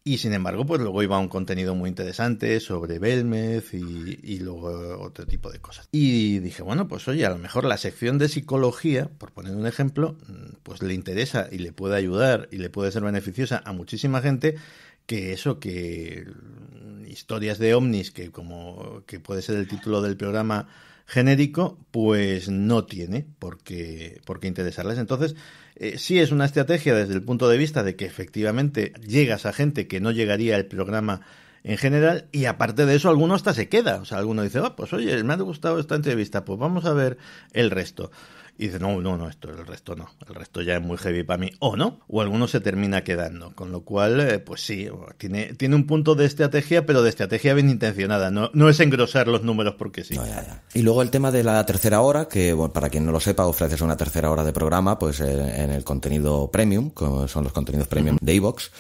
Y sin embargo, pues luego iba un contenido muy interesante sobre Belmez y, y, luego otro tipo de cosas. Y dije, bueno, pues oye, a lo mejor la sección de psicología, por poner un ejemplo, pues le interesa y le puede ayudar y le puede ser beneficiosa a muchísima gente que eso, que historias de ovnis, que como que puede ser el título del programa genérico, pues no tiene por qué, interesarles. Entonces, eh, sí es una estrategia desde el punto de vista de que efectivamente llegas a gente que no llegaría al programa en general y aparte de eso alguno hasta se queda, o sea, alguno dice, va, ah, pues oye, me ha gustado esta entrevista, pues vamos a ver el resto y dice, no, no, no, esto, el resto no, el resto ya es muy heavy para mí, o no, o alguno se termina quedando, con lo cual, eh, pues sí, tiene, tiene un punto de estrategia, pero de estrategia bien intencionada, no, no es engrosar los números porque sí. Y luego el tema de la tercera hora, que para quien no lo sepa, ofreces una tercera hora de programa, pues eh, en, el contenido premium, que son los contenidos premium de Evox.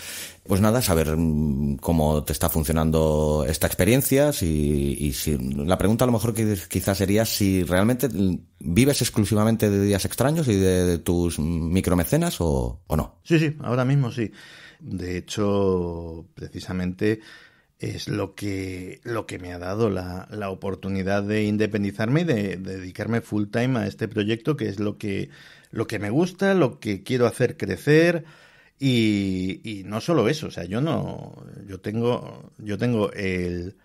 Pues nada, saber mm, cómo te está funcionando esta experiencia. y si, la pregunta a lo mejor quizás sería si realmente mm, vives exclusivamente de días extraños y de, tus micromecenas o, o no. Sí, sí, ahora mismo sí. De hecho, precisamente es lo que, lo que me ha dado la, oportunidad de independizarme y de, de, dedicarme full time a este proyecto, que es lo que, lo que me gusta, lo que quiero hacer crecer y, no solo eso, o sea, yo no, yo tengo, yo tengo el,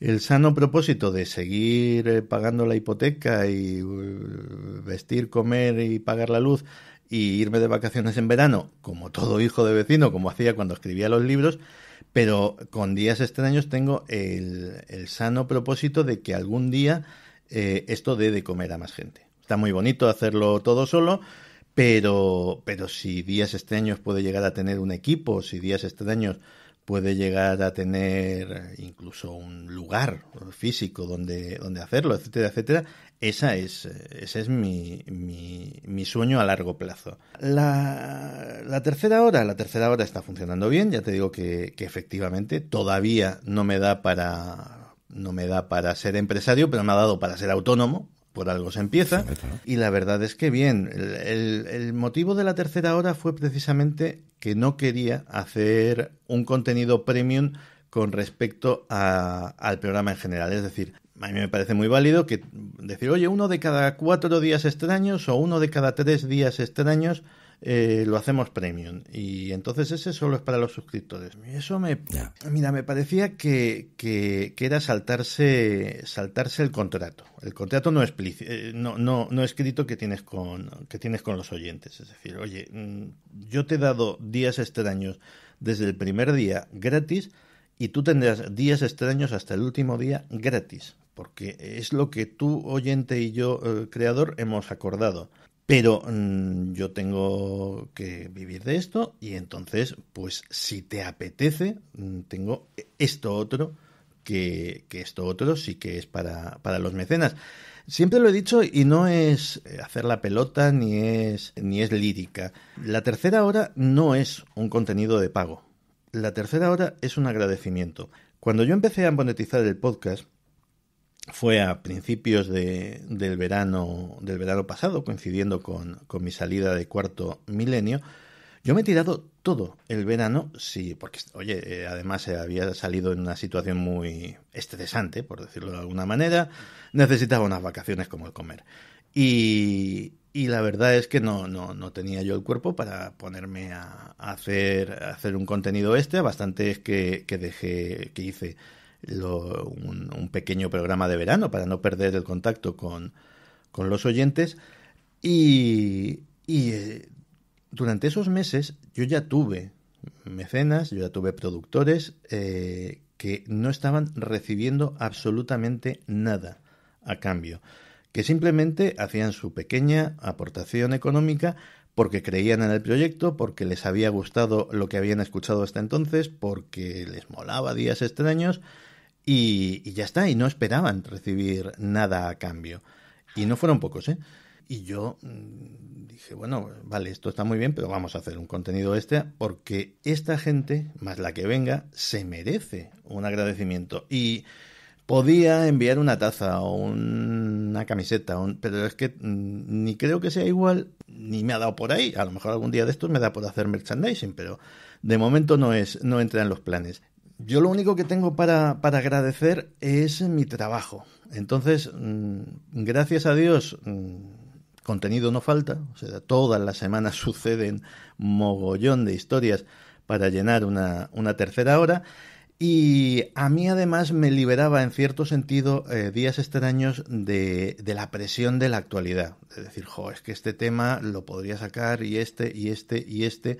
el sano propósito de seguir eh, pagando la hipoteca y uh, vestir, comer y pagar la luz y irme de vacaciones en verano, como todo hijo de vecino, como hacía cuando escribía los libros, pero con días extraños tengo el, el sano propósito de que algún día eh, esto dé de comer a más gente. Está muy bonito hacerlo todo solo, pero, pero si Días Extraños puede llegar a tener un equipo, si Días Extraños puede llegar a tener incluso un lugar físico donde, hacerlo, etcétera, etcétera, esa es, ese es mi, mi, sueño a largo plazo. La, tercera hora, la tercera hora está funcionando bien, ya te digo que, que efectivamente todavía no me da para no me da para ser empresario, pero me ha dado para ser autónomo, por algo se empieza. Y la verdad es que bien, el, motivo de la tercera hora fue precisamente que no quería hacer un contenido premium con respecto al programa en general. Es decir, a mí me parece muy válido que decir, oye, uno de cada cuatro días extraños o uno de cada tres días extraños eh, lo hacemos premium. Y entonces ese solo es para los suscriptores. Eso me... Mira, me parecía que, era saltarse, saltarse el contrato. El contrato no, eh, no, no, no escrito que tienes, con, que tienes con los oyentes. Es decir, oye, mm, yo te he dado días extraños desde el primer día gratis y tú tendrás días extraños hasta el último día gratis, porque es lo que tú, oyente, y yo, eh, creador, hemos acordado. Pero mm, yo tengo que vivir de esto y entonces, pues si te apetece, mm, tengo esto otro, que, esto otro sí que es para, para, los mecenas. Siempre lo he dicho y no es eh, hacer la pelota ni es, ni es lírica. La tercera hora no es un contenido de pago. La tercera hora es un agradecimiento. Cuando yo empecé a monetizar el podcast, fue a principios de, del, verano, del verano pasado, coincidiendo con, con, mi salida de cuarto milenio. Yo me he tirado todo el verano, sí, porque, oye, eh, además eh, había salido en una situación muy estresante, por decirlo de alguna manera. Necesitaba unas vacaciones como el comer. Y, y la verdad es que no, no, no, tenía yo el cuerpo para ponerme a, hacer, hacer un contenido este, bastante es que, que dejé, que hice un, pequeño programa de verano para no perder el contacto con, los oyentes. Y, eh, durante esos meses yo ya tuve mecenas, yo ya tuve productores eh, que no estaban recibiendo absolutamente nada a cambio, que simplemente hacían su pequeña aportación económica porque creían en el proyecto, porque les había gustado lo que habían escuchado hasta entonces, porque les molaba días extraños y, ya está, y no esperaban recibir nada a cambio. Y no fueron pocos, ¿eh? Y yo mm, dije, bueno, vale, esto está muy bien, pero vamos a hacer un contenido este, porque esta gente, más la que venga, se merece un agradecimiento. Y podía enviar una taza o una camiseta, pero es que mm, ni creo que sea igual, ni me ha dado por ahí. A lo mejor algún día de estos me da por hacer merchandising, pero de momento no es, no entra en los planes. Yo lo único que tengo para, para agradecer es mi trabajo. Entonces, mm, gracias a Dios, mm, contenido no falta. O sea, todas las semanas suceden mogollón de historias para llenar una, una tercera hora. Y a mí además me liberaba en cierto sentido eh, días extraños de, de, la presión de la actualidad. De decir, jo, es que este tema lo podría sacar y este y este y este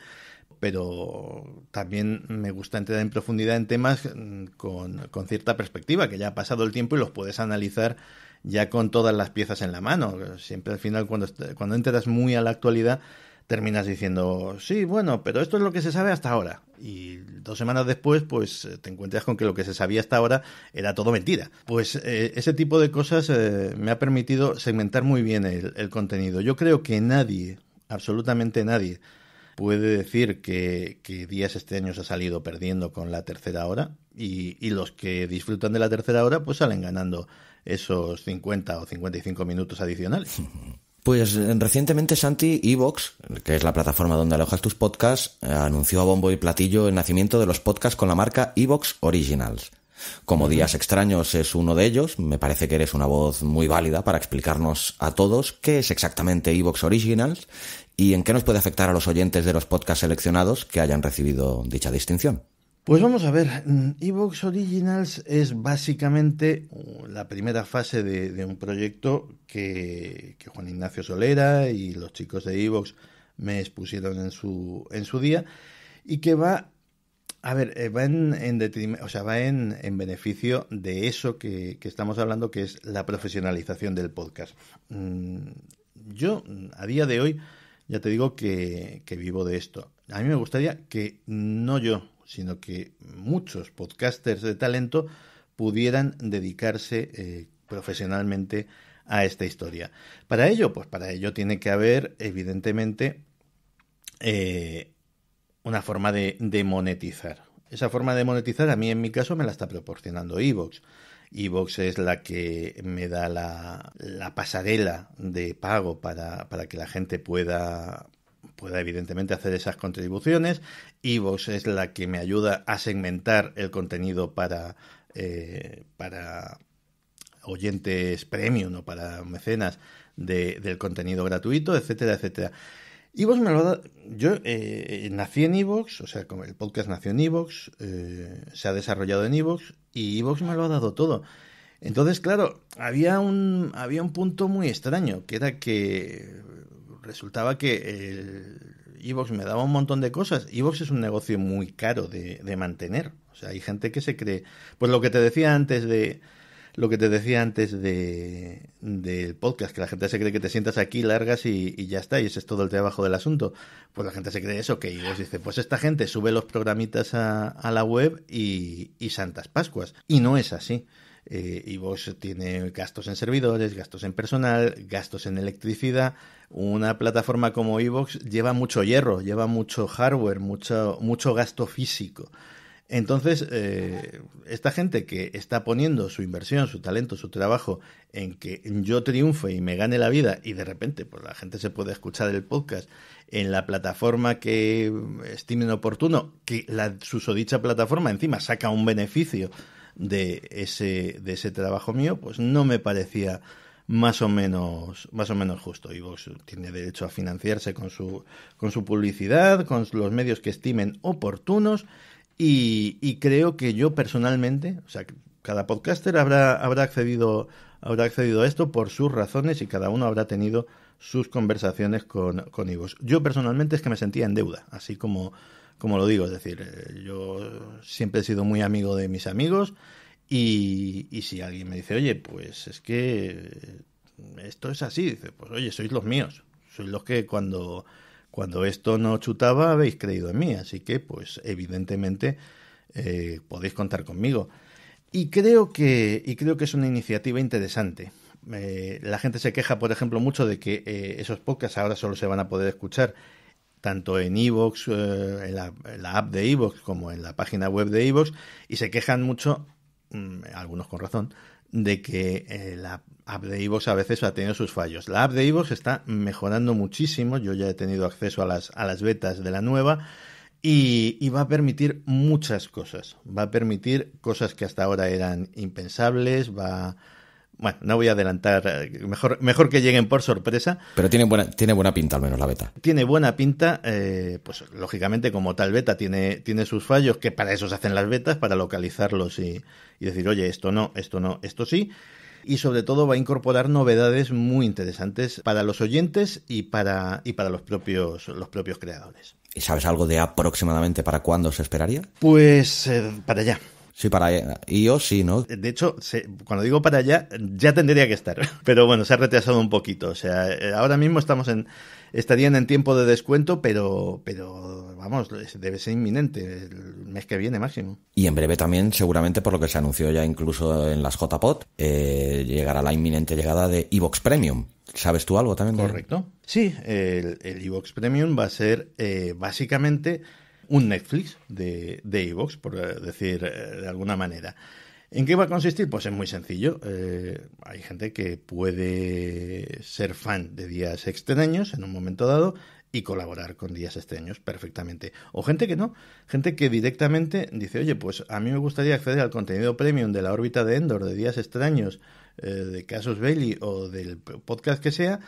pero también me gusta entrar en profundidad en temas mm, con, cierta perspectiva, que ya ha pasado el tiempo y los puedes analizar ya con todas las piezas en la mano. Siempre al final, cuando, cuando entras muy a la actualidad, terminas diciendo, sí, bueno, pero esto es lo que se sabe hasta ahora. Y dos semanas después, pues eh, te encuentras con que lo que se sabía hasta ahora era todo mentira. Pues eh, ese tipo de cosas eh, me ha permitido segmentar muy bien el contenido. Yo creo que nadie, absolutamente nadie, puede decir que, Díaz este año se ha salido perdiendo con la tercera hora y, los que disfrutan de la tercera hora pues salen ganando esos 50 o 55 minutos adicionales. Pues eh, recientemente Santi Evox, que es la plataforma donde alojas tus podcasts, eh, anunció a bombo y platillo el nacimiento de los podcasts con la marca Evox Originals. Como Días Extraños es uno de ellos, me parece que eres una voz muy válida para explicarnos a todos qué es exactamente Evox Originals y en qué nos puede afectar a los oyentes de los podcasts seleccionados que hayan recibido dicha distinción. Pues vamos a ver, mm, Evox Originals es básicamente uh, la primera fase de, un proyecto que, Juan Ignacio Solera y los chicos de Evox me expusieron en su, en su día y que va a ver, eh, va en, va en, beneficio de eso que, estamos hablando, que es la profesionalización del podcast. Mm, yo, a día de hoy, ya te digo que, vivo de esto. A mí me gustaría que no yo, sino que muchos podcasters de talento pudieran dedicarse eh, profesionalmente a esta historia. Para ello, pues para ello tiene que haber, evidentemente, eh, una forma de, monetizar. Esa forma de monetizar a mí en mi caso me la está proporcionando Evox. Evox es la que me da la, pasarela de pago para, para que la gente pueda pueda evidentemente hacer esas contribuciones. Evox es la que me ayuda a segmentar el contenido para, eh, para oyentes premium o para mecenas del contenido gratuito, etcétera, etcétera. Evox me lo ha dado... Yo eh, nací en Evox, o sea, el podcast nació en Evox, eh, se ha desarrollado en Evox y Evox me lo ha dado todo. Entonces, claro, había un, había un punto muy extraño, que era que resultaba que Evox me daba un montón de cosas. Evox es un negocio muy caro de mantener. O sea, hay gente que se cree, pues lo que te decía antes de lo que te decía antes del podcast, que la gente se cree que te sientas aquí, largas y, ya está, y ese es todo el trabajo del asunto. Pues la gente se cree eso, que y dice, pues esta gente sube los programitas a, la web y, Santas Pascuas. Y no es así. Eh, vos tiene gastos en servidores, gastos en personal, gastos en electricidad. Una plataforma como Evox lleva mucho hierro, lleva mucho hardware, mucho, mucho gasto físico. Entonces, eh, esta gente que está poniendo su inversión, su talento, su trabajo en que yo triunfe y me gane la vida y de repente pues, la gente se puede escuchar el podcast en la plataforma que estimen oportuno, que la dicha plataforma encima saca un beneficio de ese, de ese trabajo mío, pues no me parecía más o menos más o menos justo. vos tiene derecho a financiarse con su con su publicidad, con los medios que estimen oportunos y, creo que yo personalmente, o sea, cada podcaster habrá, habrá, accedido, habrá accedido a esto por sus razones y cada uno habrá tenido sus conversaciones con, con Yo personalmente es que me sentía en deuda, así como, como lo digo, es decir, eh, yo siempre he sido muy amigo de mis amigos y, y si alguien me dice, oye, pues es que esto es así, dice, pues oye, sois los míos, sois los que cuando cuando esto no chutaba habéis creído en mí, así que pues evidentemente eh, podéis contar conmigo. Y creo que, creo que es una iniciativa interesante. Eh, la gente se queja, por ejemplo, mucho de que eh, esos podcasts ahora solo se van a poder escuchar tanto en en, la, app de Evox como en la página web de Evox, y se quejan mucho, mm, algunos con razón, de que la, app de Ivos a veces ha tenido sus fallos. La app de Ivos está mejorando muchísimo. Yo ya he tenido acceso a las, a las betas de la nueva. Y, va a permitir muchas cosas. Va a permitir cosas que hasta ahora eran impensables. Va. Bueno, no voy a adelantar. Eh, mejor, mejor que lleguen por sorpresa. Pero tiene buena, tiene buena pinta, al menos la beta. Tiene buena pinta. Eh, pues lógicamente, como tal beta, tiene, tiene sus fallos, que para eso se hacen las betas, para localizarlos y, y decir, oye, esto no, esto no, esto sí y sobre todo va a incorporar novedades muy interesantes para los oyentes y para, y para los, propios, los propios creadores. ¿Y sabes algo de aproximadamente para cuándo se esperaría? Pues eh, para allá. Sí, para Y yo sí, ¿no? De hecho, cuando digo para allá, ya tendría que estar. Pero bueno, se ha retrasado un poquito. O sea, eh, ahora mismo estamos en. estarían en tiempo de descuento, pero. pero vamos, debe ser inminente, el mes que viene máximo. Y en breve también, seguramente, por lo que se anunció ya incluso en las JPOT, eh, llegará la inminente llegada de Evox Premium. ¿Sabes tú algo también? Correcto. Sí, el, Evox Premium va a ser eh, básicamente un Netflix de, de Evox, por eh, decir de alguna manera. ¿En qué va a consistir? Pues es muy sencillo. hay gente que puede ser fan de días extraños en un momento dado y colaborar con días extraños perfectamente. O gente que no, gente que directamente dice, oye, pues a mí me gustaría acceder al contenido premium de la órbita de Endor, de días extraños, eh, de Casos Bailey o del podcast que sea,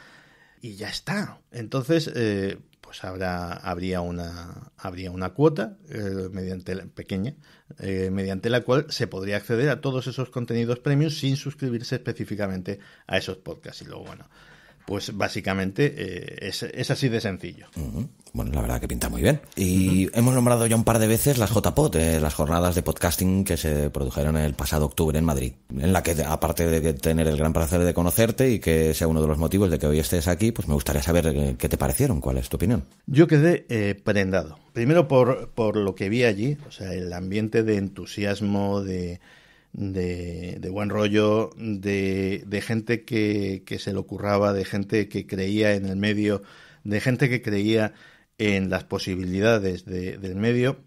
y ya está. Entonces, eh, pues habrá, habría, una, habría una cuota eh, mediante la, pequeña, mediante la cual se podría acceder a todos esos contenidos premium sin suscribirse específicamente a esos podcasts. Y luego, bueno, pues básicamente eh, es, así de sencillo. Bueno, la verdad que pinta muy bien. Y hemos nombrado ya un par de veces las jpot eh, las jornadas de podcasting que se produjeron el pasado octubre en Madrid, en la que aparte de tener el gran placer de conocerte y que sea uno de los motivos de que hoy estés aquí, pues me gustaría saber eh, qué te parecieron, cuál es tu opinión. Yo quedé prendado. Primero por, por lo que vi allí, o sea, el ambiente de entusiasmo, de, de, buen rollo, de, gente que, se lo curraba, de gente que creía en el medio, de gente que creía en las posibilidades del medio.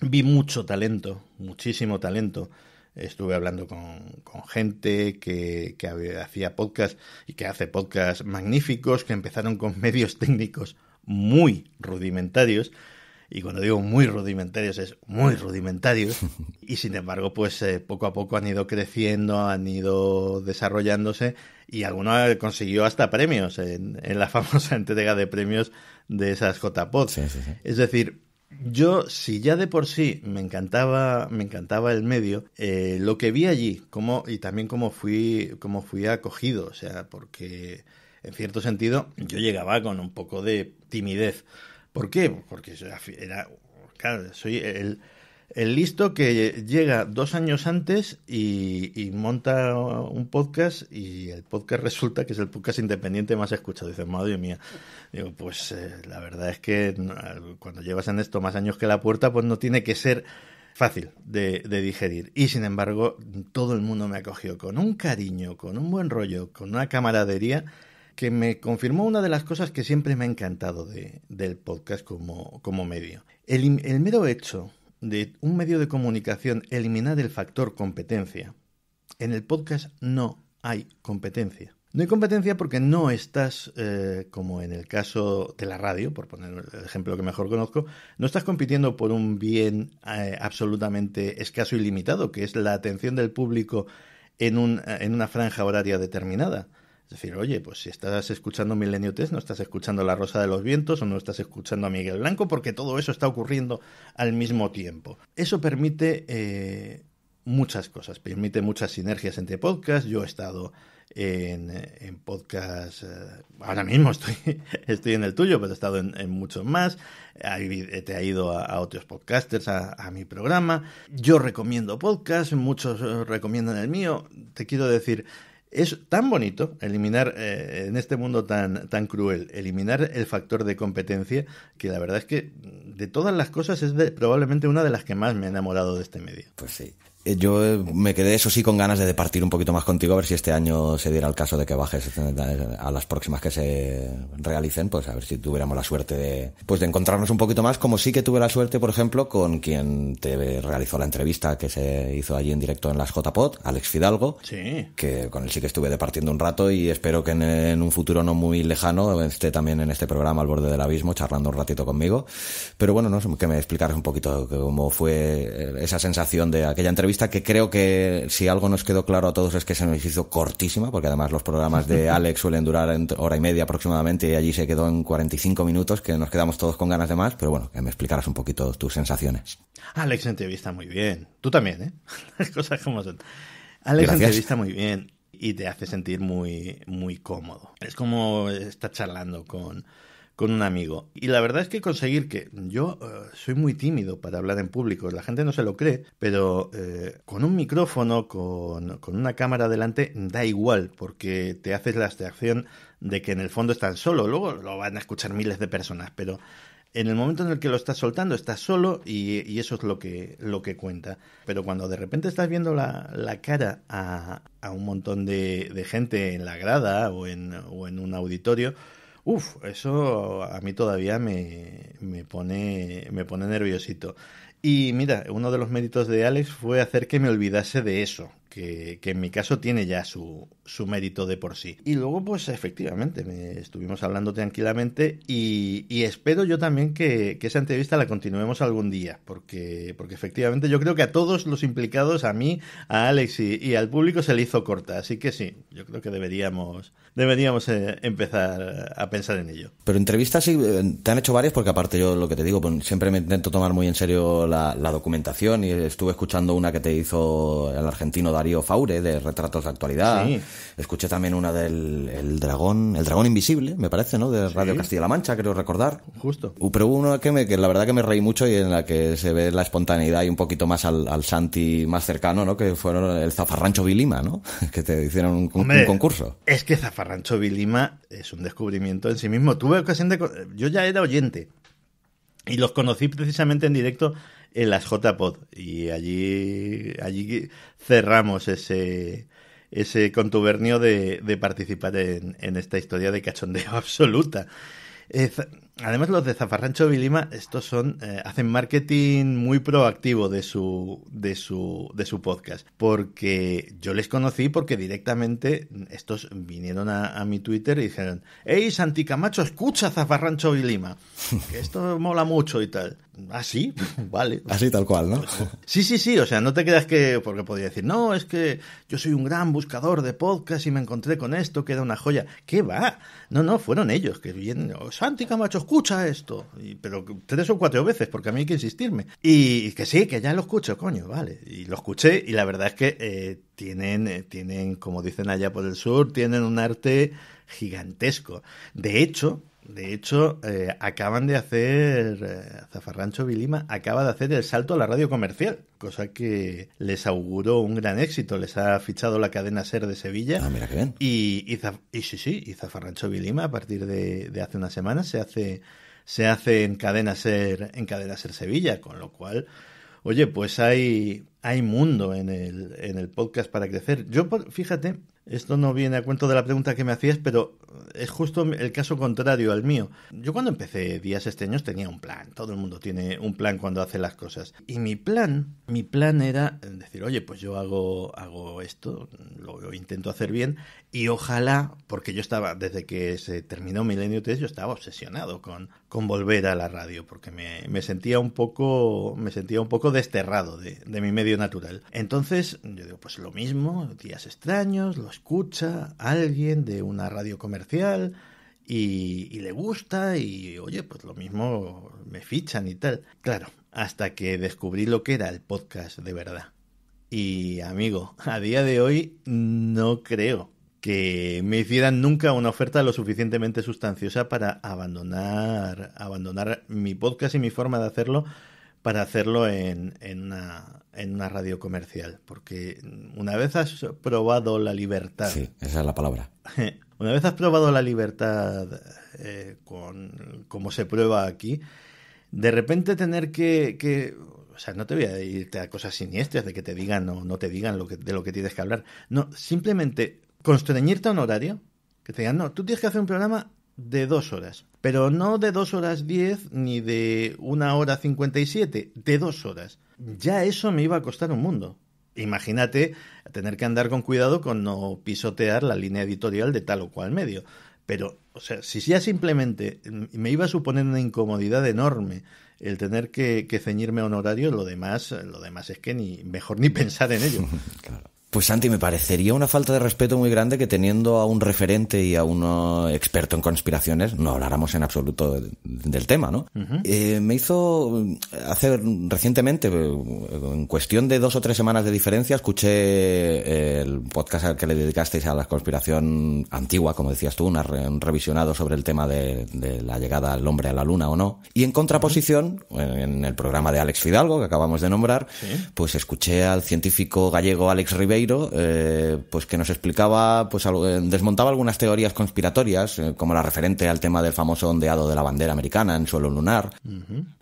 Vi mucho talento, muchísimo talento estuve hablando con, gente que, hacía podcast y que hace podcasts magníficos, que empezaron con medios técnicos muy rudimentarios y cuando digo muy rudimentarios es muy rudimentarios, y sin embargo pues eh, poco a poco han ido creciendo, han ido desarrollándose y alguno consiguió hasta premios en, la famosa entrega de premios de esas j Es decir, yo, si ya de por sí me encantaba, me encantaba el medio, eh, lo que vi allí, como, y también cómo fui, cómo fui acogido, o sea, porque en cierto sentido yo llegaba con un poco de timidez. ¿Por qué? Porque era, soy el, listo que llega dos años antes y, monta un podcast y el podcast resulta que es el podcast independiente más escuchado. Dices, madre mía. Digo, pues eh, la verdad es que mm, cuando llevas en esto más años que la puerta, pues no tiene que ser fácil de, de, digerir. Y sin embargo, todo el mundo me acogió con un cariño, con un buen rollo, con una camaradería que me confirmó una de las cosas que siempre me ha encantado del podcast como, medio. El, mero hecho de un medio de comunicación eliminar el factor competencia, en el podcast no hay competencia. No hay competencia porque no estás, eh, como en el caso de la radio, por poner el ejemplo que mejor conozco, no estás compitiendo por un bien eh, absolutamente escaso y limitado, que es la atención del público en, un, en una franja horaria determinada. Es decir, oye, pues si estás escuchando Milenio Test, no estás escuchando La Rosa de los Vientos o no estás escuchando a Miguel Blanco, porque todo eso está ocurriendo al mismo tiempo. Eso permite eh, muchas cosas, permite muchas sinergias entre podcasts. Yo he estado en, en podcast. Eh, ahora mismo estoy, estoy en el tuyo, pero he estado en, muchos más. Eh, te ha ido a, otros podcasters, a, mi programa. Yo recomiendo podcasts muchos recomiendan el mío. Te quiero decir, es tan bonito eliminar, eh, en este mundo tan, tan cruel, eliminar el factor de competencia, que la verdad es que de todas las cosas es probablemente una de las que más me ha enamorado de este medio. Pues sí, eh, yo eh, me quedé, eso sí, con ganas de departir un poquito más contigo, a ver si este año se diera el caso de que bajes eh, a las próximas que se realicen, pues a ver si tuviéramos la suerte de, pues de encontrarnos un poquito más, como sí que tuve la suerte, por ejemplo, con quien te realizó la entrevista que se hizo allí en directo en las JPod, Alex Fidalgo, sí. que con él sí que estuve departiendo un rato y espero que en, un futuro no muy lejano esté también en este programa al borde del abismo charlando un ratito conmigo. Pero bueno, no, que me explicaras un poquito cómo fue esa sensación de aquella entrevista que creo que si algo nos quedó claro a todos es que se nos hizo cortísima, porque además los programas de Alex suelen durar hora y media aproximadamente y allí se quedó en 45 minutos, que nos quedamos todos con ganas de más, pero bueno, que me explicaras un poquito tus sensaciones. Alex entrevista muy bien, tú también, ¿eh? Las cosas como son. Alex entrevista muy bien y te hace sentir muy, muy cómodo. Es como estar charlando con, con un amigo. Y la verdad es que conseguir que yo eh, soy muy tímido para hablar en público, la gente no se lo cree, pero eh, con un micrófono, con, una cámara delante, da igual, porque te haces la abstracción de que en el fondo estás solo, luego lo van a escuchar miles de personas, pero en el momento en el que lo estás soltando, estás solo y, y eso es lo que, lo que cuenta. Pero cuando de repente estás viendo la, cara a, un montón de, gente en la grada o o en un auditorio, Uf, eso a mí todavía me, me, pone, me pone nerviosito. Y mira, uno de los méritos de Alex fue hacer que me olvidase de eso, que, en mi caso tiene ya su, su, mérito de por sí. Y luego, pues efectivamente, estuvimos hablando tranquilamente y, espero yo también que, esa entrevista la continuemos algún día, porque, porque efectivamente yo creo que a todos los implicados, a mí, a Alex y, al público se le hizo corta, así que sí, yo creo que deberíamos, deberíamos eh, empezar a pensar en ello. Pero entrevistas sí, eh, te han hecho varias porque aparte yo lo que te digo, pues, siempre me intento tomar muy en serio la, documentación y estuve escuchando una que te hizo el argentino Mario Faure de retratos de actualidad. Escuché también una del el dragón, el dragón invisible, me parece, ¿no? De Radio Castilla-La Mancha, creo recordar. Justo. Uh, pero hubo una que, que la verdad que me reí mucho y en la que se ve la espontaneidad y un poquito más al, Santi más cercano, ¿no? Que fueron el Zafarrancho Vilima, ¿no? Que te hicieron un, un concurso. Es que Zafarrancho Vilima es un descubrimiento en sí mismo. Tuve ocasión de yo ya era oyente y los conocí precisamente en directo en las JPod. Y allí, allí cerramos ese, ese contubernio de, participar en, esta historia de cachondeo absoluta. Eh, además, los de Zafarrancho Vilima, estos son, eh, hacen marketing muy proactivo de su, de su, de su podcast. Porque yo les conocí porque directamente estos vinieron a, mi Twitter y dijeron, ¡Ey, Santi Camacho, escucha Zafarrancho Vilima, que esto mola mucho y tal. Así, ah, vale. Así tal cual, ¿no? Sí, sí, sí, o sea, no te creas que, porque podría decir, no, es que yo soy un gran buscador de podcast y me encontré con esto, que era una joya. ¿Qué va? No, no, fueron ellos, que bien, oh, Santi Camacho, escucha esto, pero tres o cuatro veces, porque a mí hay que insistirme. Y que sí, que ya lo escucho, coño, vale. Y lo escuché y la verdad es que eh, tienen, eh, tienen, como dicen allá por el sur, tienen un arte gigantesco. De hecho, de hecho, eh, acaban de hacer, eh, Zafarrancho Vilima acaba de hacer el salto a la radio comercial, cosa que les auguró un gran éxito. Les ha fichado la cadena SER de Sevilla. Ah, mira qué bien. Y, sí, sí, y Zafarrancho Vilima a partir de, hace unas semanas se hace, se hace en cadena SER, en cadena SER Sevilla, con lo cual, oye, pues hay, hay mundo en el, en el podcast para crecer. Yo, fíjate, esto no viene a cuento de la pregunta que me hacías, pero es justo el caso contrario al mío. Yo cuando empecé Días Extraños tenía un plan. Todo el mundo tiene un plan cuando hace las cosas. Y mi plan, mi plan era decir, oye, pues yo hago, hago esto, lo, intento hacer bien, y ojalá, porque yo estaba, desde que se terminó Milenio 3, yo estaba obsesionado con, con volver a la radio, porque me, sentía un poco, me sentía un poco desterrado de, de mi medio natural. Entonces, yo digo, pues lo mismo, Días Extraños, los escucha alguien de una radio comercial y, le gusta y oye, pues lo mismo me fichan y tal. Claro, hasta que descubrí lo que era el podcast de verdad. Y amigo, a día de hoy no creo que me hicieran nunca una oferta lo suficientemente sustanciosa para abandonar, abandonar mi podcast y mi forma de hacerlo para hacerlo en, en una en una radio comercial, porque una vez has probado la libertad. Sí, esa es la palabra. Una vez has probado la libertad eh, con como se prueba aquí, de repente tener que, o sea, no te voy a irte a cosas siniestras de que te digan o no te digan lo que, de lo que tienes que hablar. No, simplemente constreñirte a un horario, que te digan, no, tú tienes que hacer un programa de dos horas. Pero no de dos horas diez ni de una hora cincuenta y siete, de dos horas. Ya eso me iba a costar un mundo. Imagínate tener que andar con cuidado con no pisotear la línea editorial de tal o cual medio. Pero, o sea, si ya simplemente me iba a suponer una incomodidad enorme el tener que, ceñirme a un horario, lo demás, lo demás es que ni mejor ni pensar en ello. claro. Pues Santi, me parecería una falta de respeto muy grande que teniendo a un referente y a un experto en conspiraciones no habláramos en absoluto del tema, ¿no? Eh, me hizo hacer recientemente, eh, en cuestión de dos o tres semanas de diferencia, escuché eh, el podcast al que le dedicasteis a la conspiración antigua, como decías tú, un revisionado sobre el tema de, la llegada del hombre a la luna o no. Y en contraposición, en el programa de Alex Fidalgo, que acabamos de nombrar, pues escuché al científico gallego Alex Ribeiro eh, pues que nos explicaba, pues eh, desmontaba algunas teorías conspiratorias, eh, como la referente al tema del famoso ondeado de la bandera americana en suelo lunar.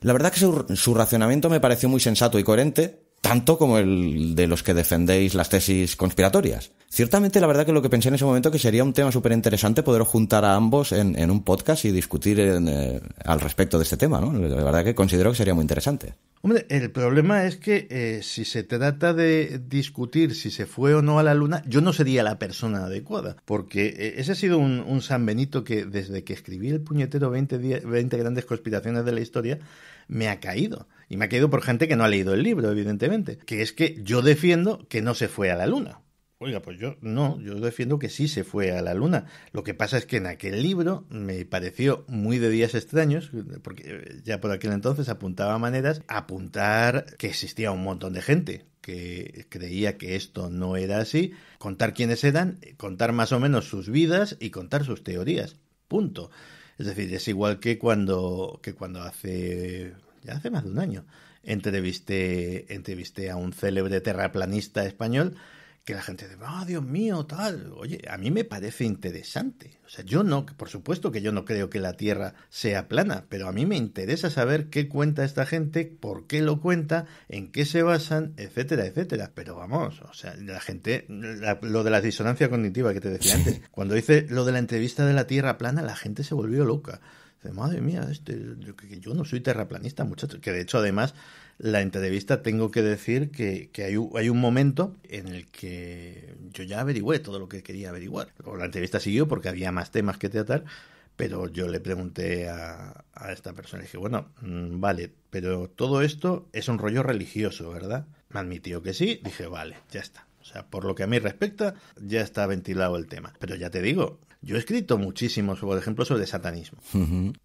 La verdad que su, su racionamiento me pareció muy sensato y coherente, tanto como el de los que defendéis las tesis conspiratorias. Ciertamente, la verdad que lo que pensé en ese momento que sería un tema súper interesante poder juntar a ambos en, un podcast y discutir eh, al respecto de este tema, ¿no? La verdad que considero que sería muy interesante. Hombre, el problema es que eh, si se trata de discutir si se fue o no a la luna, yo no sería la persona adecuada, porque eh, ese ha sido un, San Benito que desde que escribí el puñetero 20, 20 grandes conspiraciones de la historia, me ha caído. Y me ha caído por gente que no ha leído el libro, evidentemente. Que es que yo defiendo que no se fue a la luna. Oiga, pues yo no, yo defiendo que sí se fue a la luna. Lo que pasa es que en aquel libro me pareció muy de días extraños, porque eh, ya por aquel entonces apuntaba maneras apuntar que existía un montón de gente que creía que esto no era así, contar quiénes eran, contar más o menos sus vidas y contar sus teorías. Punto. Es decir, es igual que cuando, que cuando hace, ya hace más de un año, entrevisté, entrevisté a un célebre terraplanista español que la gente dice, ah, Dios mío, tal. Oye, a mí me parece interesante. O sea, yo no, por supuesto que yo no creo que la Tierra sea plana, pero a mí me interesa saber qué cuenta esta gente, por qué lo cuenta, en qué se basan, etcétera, etcétera. Pero vamos, o sea, la gente, lo de la disonancia cognitiva que te decía antes, cuando hice lo de la entrevista de la Tierra plana, la gente se volvió loca madre mía, este, yo no soy terraplanista, muchachos. Que de hecho, además, la entrevista tengo que decir que, que hay, un, hay, un momento en el que yo ya averigüé todo lo que quería averiguar. La entrevista siguió porque había más temas que tratar, pero yo le pregunté a, a esta persona, le dije, bueno, mm, vale, pero todo esto es un rollo religioso, ¿verdad? Me admitió que sí, dije, vale, ya está. O sea, por lo que a mí respecta, ya está ventilado el tema. Pero ya te digo, yo he escrito muchísimos, por ejemplo, sobre satanismo.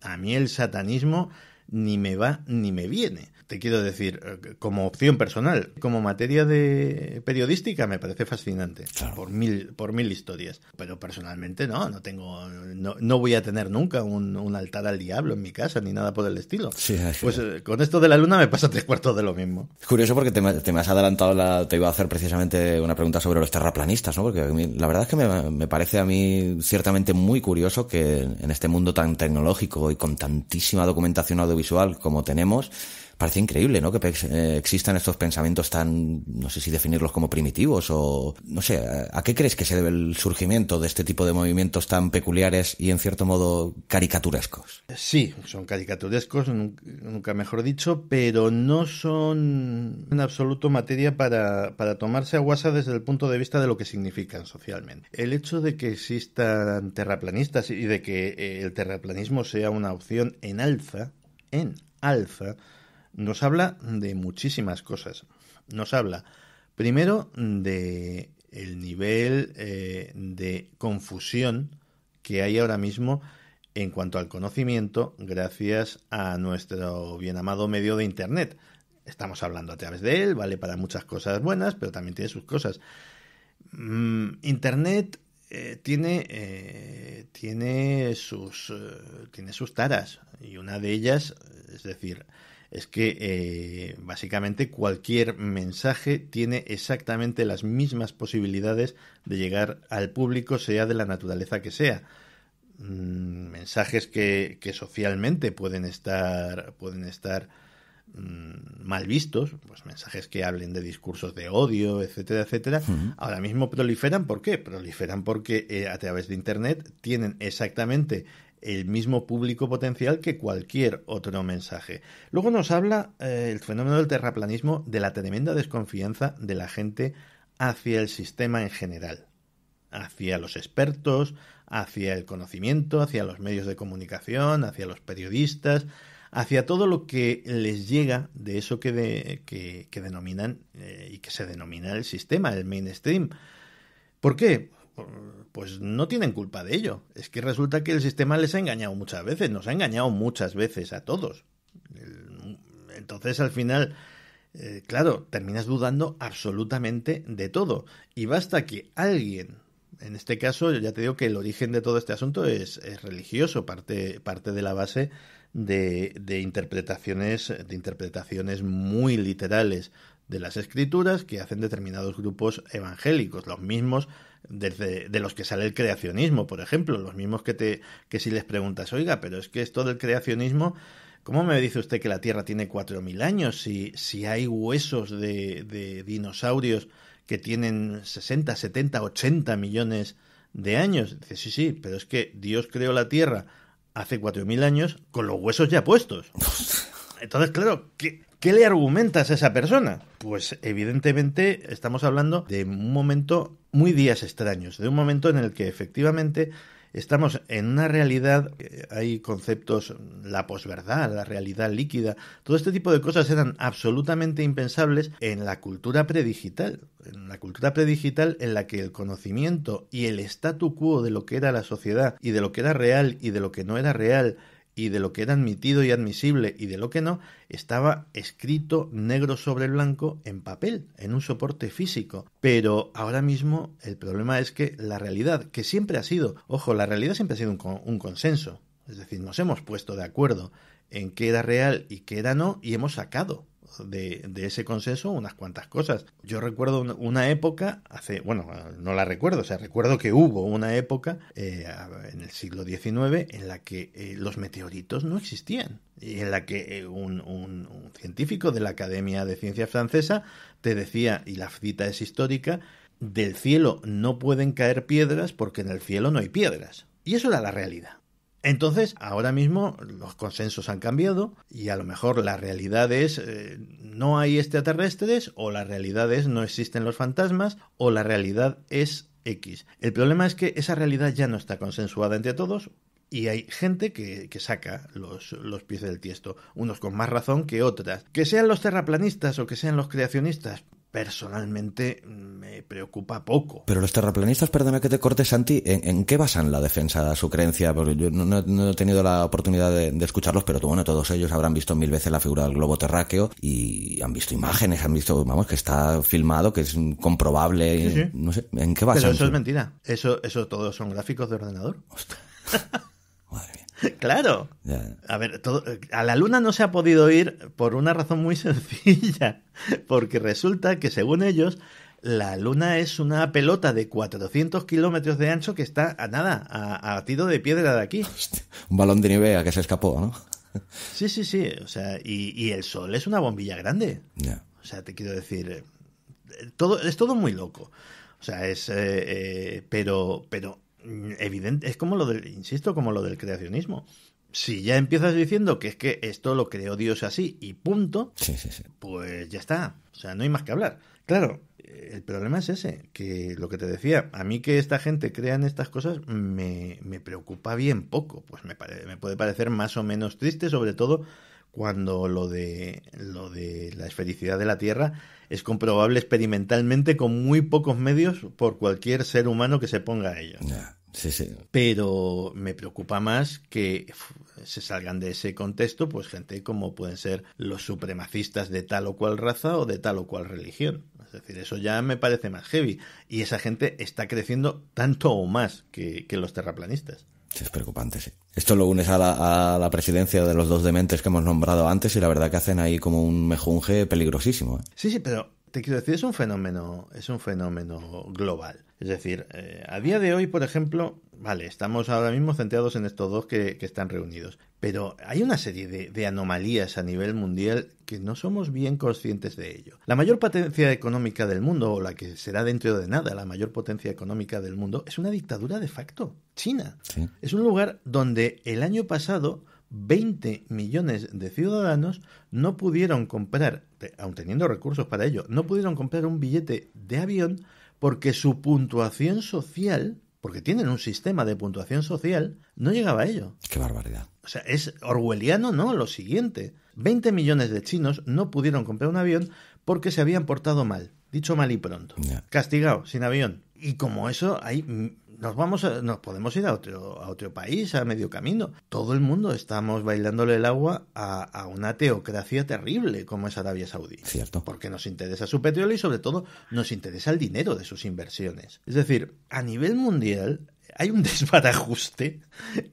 A mí el satanismo ni me va ni me viene te quiero decir, eh, como opción personal, como materia de periodística me parece fascinante por mil por mil historias, pero personalmente no, no tengo no, voy a tener nunca un, altar al diablo en mi casa ni nada por el estilo. pues eh, con esto de la luna me pasa tres cuartos de lo mismo. Es curioso porque te, me has adelantado la, te iba a hacer precisamente una pregunta sobre los terraplanistas, ¿no? Porque la verdad es que me, me parece a mí ciertamente muy curioso que en este mundo tan tecnológico y con tantísima documentación audiovisual como tenemos parece increíble, ¿no? Que eh, existan estos pensamientos tan, no sé si definirlos como primitivos o, no sé, ¿a, qué crees que se debe el surgimiento de este tipo de movimientos tan peculiares y en cierto modo caricaturescos? Sí, son caricaturescos, nunca mejor dicho, pero no son en absoluto materia para, tomarse a guasa desde el punto de vista de lo que significan socialmente. El hecho de que existan terraplanistas y de que eh, el terraplanismo sea una opción en alza, en alza, nos habla de muchísimas cosas. Nos habla primero de el nivel eh, de confusión que hay ahora mismo en cuanto al conocimiento gracias a nuestro bien amado medio de Internet. Estamos hablando a través de él, vale para muchas cosas buenas, pero también tiene sus cosas. Mm, Internet eh, tiene, eh, tiene, sus, tiene sus taras y una de ellas, es decir, es que eh, básicamente cualquier mensaje tiene exactamente las mismas posibilidades de llegar al público, sea de la naturaleza que sea. Mm, mensajes que, socialmente pueden estar, pueden estar mm, mal vistos, pues mensajes que hablen de discursos de odio, etcétera, etcétera, ahora mismo proliferan, ¿por qué? Proliferan porque eh, a través de Internet tienen exactamente el mismo público potencial que cualquier otro mensaje. Luego nos habla eh, el fenómeno del terraplanismo de la tremenda desconfianza de la gente hacia el sistema en general, hacia los expertos, hacia el conocimiento, hacia los medios de comunicación, hacia los periodistas, hacia todo lo que les llega de eso que, denominan eh, y que se denomina el sistema, el mainstream. ¿Por qué? pues no tienen culpa de ello. Es que resulta que el sistema les ha engañado muchas veces, nos ha engañado muchas veces a todos. Entonces, al final, eh, claro, terminas dudando absolutamente de todo. Y basta que alguien, en este caso, ya te digo que el origen de todo este asunto es, religioso, parte, parte de la base de, de, interpretaciones, de interpretaciones muy literales de las escrituras que hacen determinados grupos evangélicos, los mismos desde de los que sale el creacionismo, por ejemplo, los mismos que te que si les preguntas, "Oiga, pero es que esto del creacionismo ¿Cómo me dice usted que la Tierra tiene 4.000 años si, si hay huesos de, de dinosaurios que tienen 60, 70, 80 millones de años. Dice, sí, sí, pero es que Dios creó la Tierra hace 4.000 años con los huesos ya puestos. Entonces, claro, ¿qué, ¿Qué le argumentas a esa persona? Pues evidentemente estamos hablando de un momento muy días extraños, de un momento en el que efectivamente estamos en una realidad, eh, hay conceptos, la posverdad, la realidad líquida, todo este tipo de cosas eran absolutamente impensables en la cultura predigital, en la cultura predigital en la que el conocimiento y el statu quo de lo que era la sociedad y de lo que era real y de lo que no era real y de lo que era admitido y admisible y de lo que no, estaba escrito negro sobre blanco en papel, en un soporte físico. Pero ahora mismo el problema es que la realidad, que siempre ha sido, ojo, la realidad siempre ha sido un, consenso, es decir, nos hemos puesto de acuerdo en qué era real y qué era no y hemos sacado de, ese consenso unas cuantas cosas. Yo recuerdo una época, hace, bueno, no la recuerdo, o sea, recuerdo que hubo una época eh, en el siglo XIX en la que eh, los meteoritos no existían y en la que eh, un, un científico de la Academia de Ciencias Francesa te decía, y la cita es histórica, del cielo no pueden caer piedras porque en el cielo no hay piedras. Y eso era la realidad. Entonces, ahora mismo los consensos han cambiado y a lo mejor la realidad es eh, no hay extraterrestres o la realidad es no existen los fantasmas o la realidad es X. El problema es que esa realidad ya no está consensuada entre todos, y hay gente que, saca los, los, pies del tiesto, unos con más razón que otras. Que sean los terraplanistas o que sean los creacionistas, personalmente mm, me preocupa poco. Pero los terraplanistas, perdona que te corte, Santi, ¿en, qué basan la defensa, su creencia? Porque yo no, he tenido la oportunidad de, escucharlos, pero bueno, todos ellos habrán visto mil veces la figura del globo terráqueo y han visto imágenes, han visto, vamos, que está filmado, que es comprobable, no sé, ¿en qué basan? Pero eso es mentira, eso, eso todos son gráficos de ordenador. Madre mía. Claro. A ver, a la Luna no se ha podido ir por una razón muy sencilla, porque resulta que según ellos, la Luna es una pelota de 400 kilómetros de ancho que está a nada, a, tiro de piedra de aquí. un balón de nieve a que se escapó, ¿no? Sí, sí, sí. O sea, y, el Sol es una bombilla grande. O sea, te quiero decir, eh, todo, es todo muy loco. O sea, es. Eh, eh, pero, pero evidente, es como lo del, insisto, como lo del creacionismo. Si ya empiezas diciendo que es que esto lo creó Dios así y punto, pues ya está. O sea, no hay más que hablar. Claro, el problema es ese, que lo que te decía, a mí que esta gente en estas cosas me, me preocupa bien poco, pues me, me puede parecer más o menos triste, sobre todo cuando lo de, lo de la esfericidad de la Tierra es comprobable experimentalmente con muy pocos medios por cualquier ser humano que se ponga a ello. Pero me preocupa más que se salgan de ese contexto, pues gente como pueden ser los supremacistas de tal o cual raza o de tal o cual religión. Es decir, eso ya me parece más heavy. Y esa gente está creciendo tanto o más que, que los terraplanistas. Es preocupante, sí. Esto lo unes a la, a la, presidencia de los dos dementes que hemos nombrado antes y la verdad que hacen ahí como un mejunje peligrosísimo. ¿eh? Sí, sí, pero te quiero decir, es un fenómeno, es un fenómeno global. Es decir, eh, a día de hoy, por ejemplo, vale, estamos ahora mismo centrados en estos dos que, están reunidos, pero hay una serie de, anomalías a nivel mundial que no somos bien conscientes de ello. La mayor potencia económica del mundo, o la que será dentro de nada la mayor potencia económica del mundo, es una dictadura de facto, China. Es un lugar donde el año pasado 20 millones de ciudadanos no pudieron comprar, aun teniendo recursos para ello, no pudieron comprar un billete de avión porque su puntuación social, porque tienen un sistema de puntuación social, no llegaba a ello. Qué barbaridad. O sea, es orwelliano, ¿no? Lo siguiente. 20 millones de chinos no pudieron comprar un avión porque se habían portado mal. Dicho mal y pronto. Castigado, sin avión. Y como eso, hay nos vamos nos podemos ir a otro, a otro país, a medio camino. Todo el mundo estamos bailándole el agua a, a una teocracia terrible como es Arabia Saudí. Cierto. Porque nos interesa su petróleo y sobre todo nos interesa el dinero de sus inversiones. Es decir, a nivel mundial, hay un desbarajuste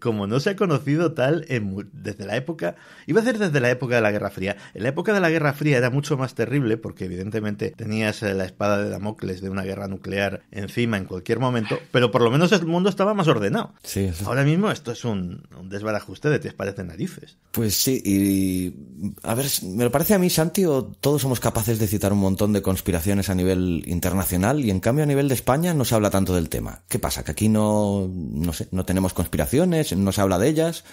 como no se ha conocido tal desde la época, iba a ser desde la época de la Guerra Fría. En la época de la Guerra Fría era mucho más terrible porque evidentemente tenías eh, la espada de Damocles de una guerra nuclear encima en cualquier momento, pero por lo menos el mundo estaba más ordenado. Sí, Ahora mismo esto es un, desbarajuste de tres pares narices. Pues sí, y a ver, me lo parece a mí, Santi, todos somos capaces de citar un montón de conspiraciones a nivel internacional y en cambio a nivel de España no se habla tanto del tema. ¿Qué pasa? Que aquí no no, sé, no tenemos conspiraciones, no se habla de ellas.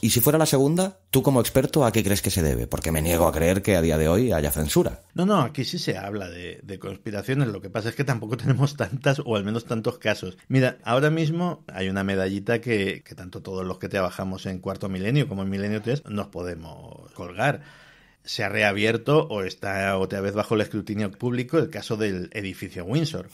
y si fuera la segunda, tú como experto, ¿a qué crees que se debe? Porque me niego a creer que a día de hoy haya censura. No, no, aquí sí se habla de, conspiraciones. Lo que pasa es que tampoco tenemos tantas o al menos tantos casos. Mira, ahora mismo hay una medallita que, tanto todos los que trabajamos en cuarto milenio como en milenio 3 nos podemos colgar se ha reabierto o está otra vez bajo el escrutinio público el caso del edificio Windsor.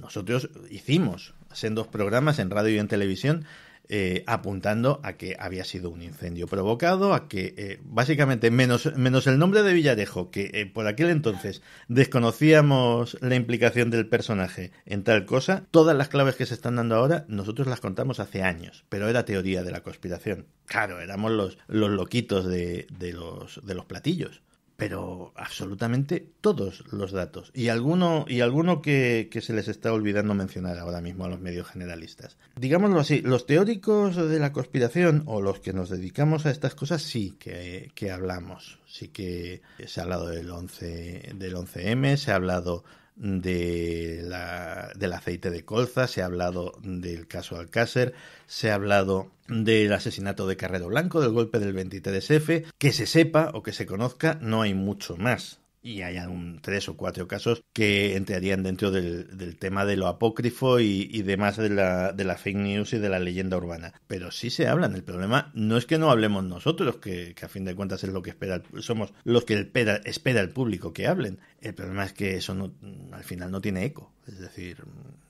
Nosotros hicimos dos programas en radio y en televisión eh, apuntando a que había sido un incendio provocado, a que eh, básicamente menos, menos el nombre de Villarejo, que eh, por aquel entonces desconocíamos la implicación del personaje en tal cosa, todas las claves que se están dando ahora nosotros las contamos hace años, pero era teoría de la conspiración. Claro, éramos los, los loquitos de, de los platillos pero absolutamente todos los datos. Y alguno, y alguno que, se les está olvidando mencionar ahora mismo a los medios generalistas. Digámoslo así, los teóricos de la conspiración o los que nos dedicamos a estas cosas sí que, hablamos. Sí que se ha hablado del, 11, del 11M, se ha hablado de la, del aceite de colza, se ha hablado del caso Alcácer, se ha hablado del asesinato de Carrero Blanco, del golpe del 23F, que se sepa o que se conozca, no hay mucho más. Y hay un, tres o cuatro casos que entrarían dentro del, tema de lo apócrifo y, demás de la, de la, fake news y de la leyenda urbana. Pero sí se hablan. El problema no es que no hablemos nosotros, que, a fin de cuentas es lo que espera, somos los que espera el público que hablen. El problema es que eso al final no tiene eco. Es decir,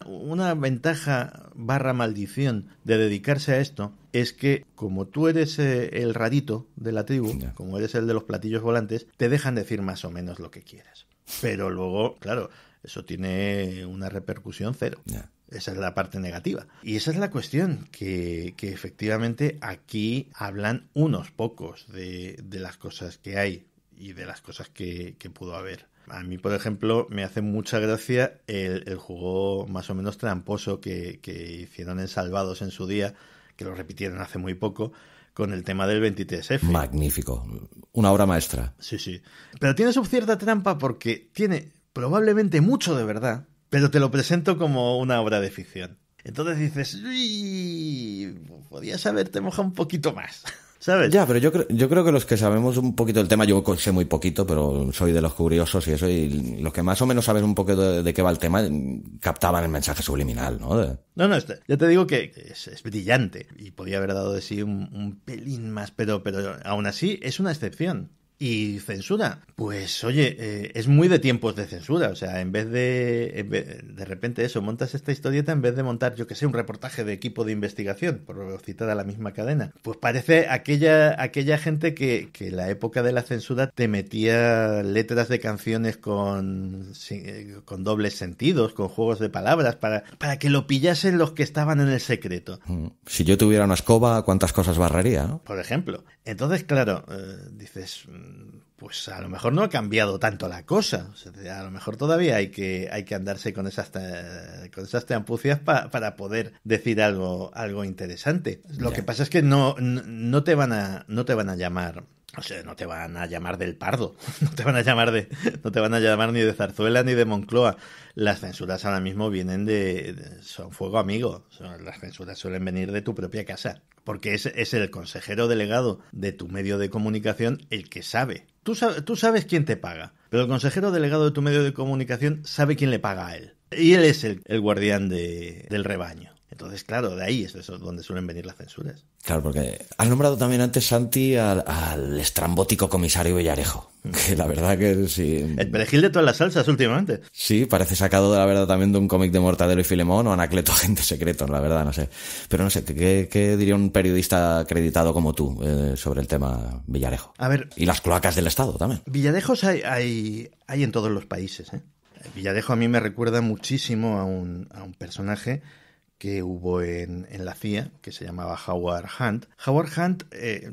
una ventaja barra maldición de dedicarse a esto es que como tú eres eh, el radito de la tribu, como eres el de los platillos volantes, te dejan decir más o menos lo que quieres. Pero luego, claro, eso tiene una repercusión cero. Esa es la parte negativa. Y esa es la cuestión, que, efectivamente aquí hablan unos pocos de, las cosas que hay y de las cosas que, que pudo haber a mí, por ejemplo, me hace mucha gracia el, juego más o menos tramposo que, hicieron en Salvados en su día, que lo repitieron hace muy poco, con el tema del 23F. Magnífico, una obra maestra. Sí, sí. Pero tiene su cierta trampa porque tiene probablemente mucho de verdad, pero te lo presento como una obra de ficción. Entonces dices, podías haberte mojado un poquito más. Ya, pero yo creo, yo creo que los que sabemos un poquito del tema, yo sé muy poquito, pero soy de los curiosos y eso, y los que más o menos saben un poco de, qué va el tema, captaban el mensaje subliminal, ¿no? No, no, este, ya te digo que es, brillante y podía haber dado de sí un, pelín más, pero, pero aún así es una excepción. Y censura, pues oye, eh, es muy de tiempos de censura, o sea, en vez de, de repente eso, montas esta historieta en vez de montar, yo que sé, un reportaje de equipo de investigación, por citar a la misma cadena, pues parece aquella, aquella gente que, que en la época de la censura te metía letras de canciones con, eh, con dobles sentidos, con juegos de palabras, para, para que lo pillasen los que estaban en el secreto. Mm. Si yo tuviera una escoba, ¿cuántas cosas barraría? ¿no? Por ejemplo. Entonces, claro, eh, dices pues a lo mejor no ha cambiado tanto la cosa. a lo mejor todavía hay que, hay que andarse con esas, con esas trampucias para poder decir algo, algo interesante. Lo que pasa es que no, te van a, no te van a llamar o sea, no te van a llamar del pardo, no te van a llamar de, no te van a llamar ni de Zarzuela ni de Moncloa. Las censuras ahora mismo vienen de, son fuego amigo. las censuras suelen venir de tu propia casa, porque es, es, el consejero delegado de tu medio de comunicación el que sabe. Tú, sabes quién te paga, pero el consejero delegado de tu medio de comunicación sabe quién le paga a él. Y él es el, guardián del rebaño. Entonces, claro, de ahí es donde suelen venir las censuras. Claro, porque has nombrado también antes, Santi, al, estrambótico comisario Villarejo. Mm. Que la verdad que sí. El perejil de todas las salsas últimamente. Sí, parece sacado de la verdad también de un cómic de Mortadelo y Filemón o Anacleto Agente Secreto, la verdad, no sé. Pero no sé, ¿qué, diría un periodista acreditado como tú eh, sobre el tema Villarejo? A ver. Y las cloacas del Estado también. Villarejos hay, hay, en todos los países. ¿eh? Villarejo a mí me recuerda muchísimo a un, a un personaje que hubo en, en la CIA, que se llamaba Howard Hunt. Howard Hunt eh,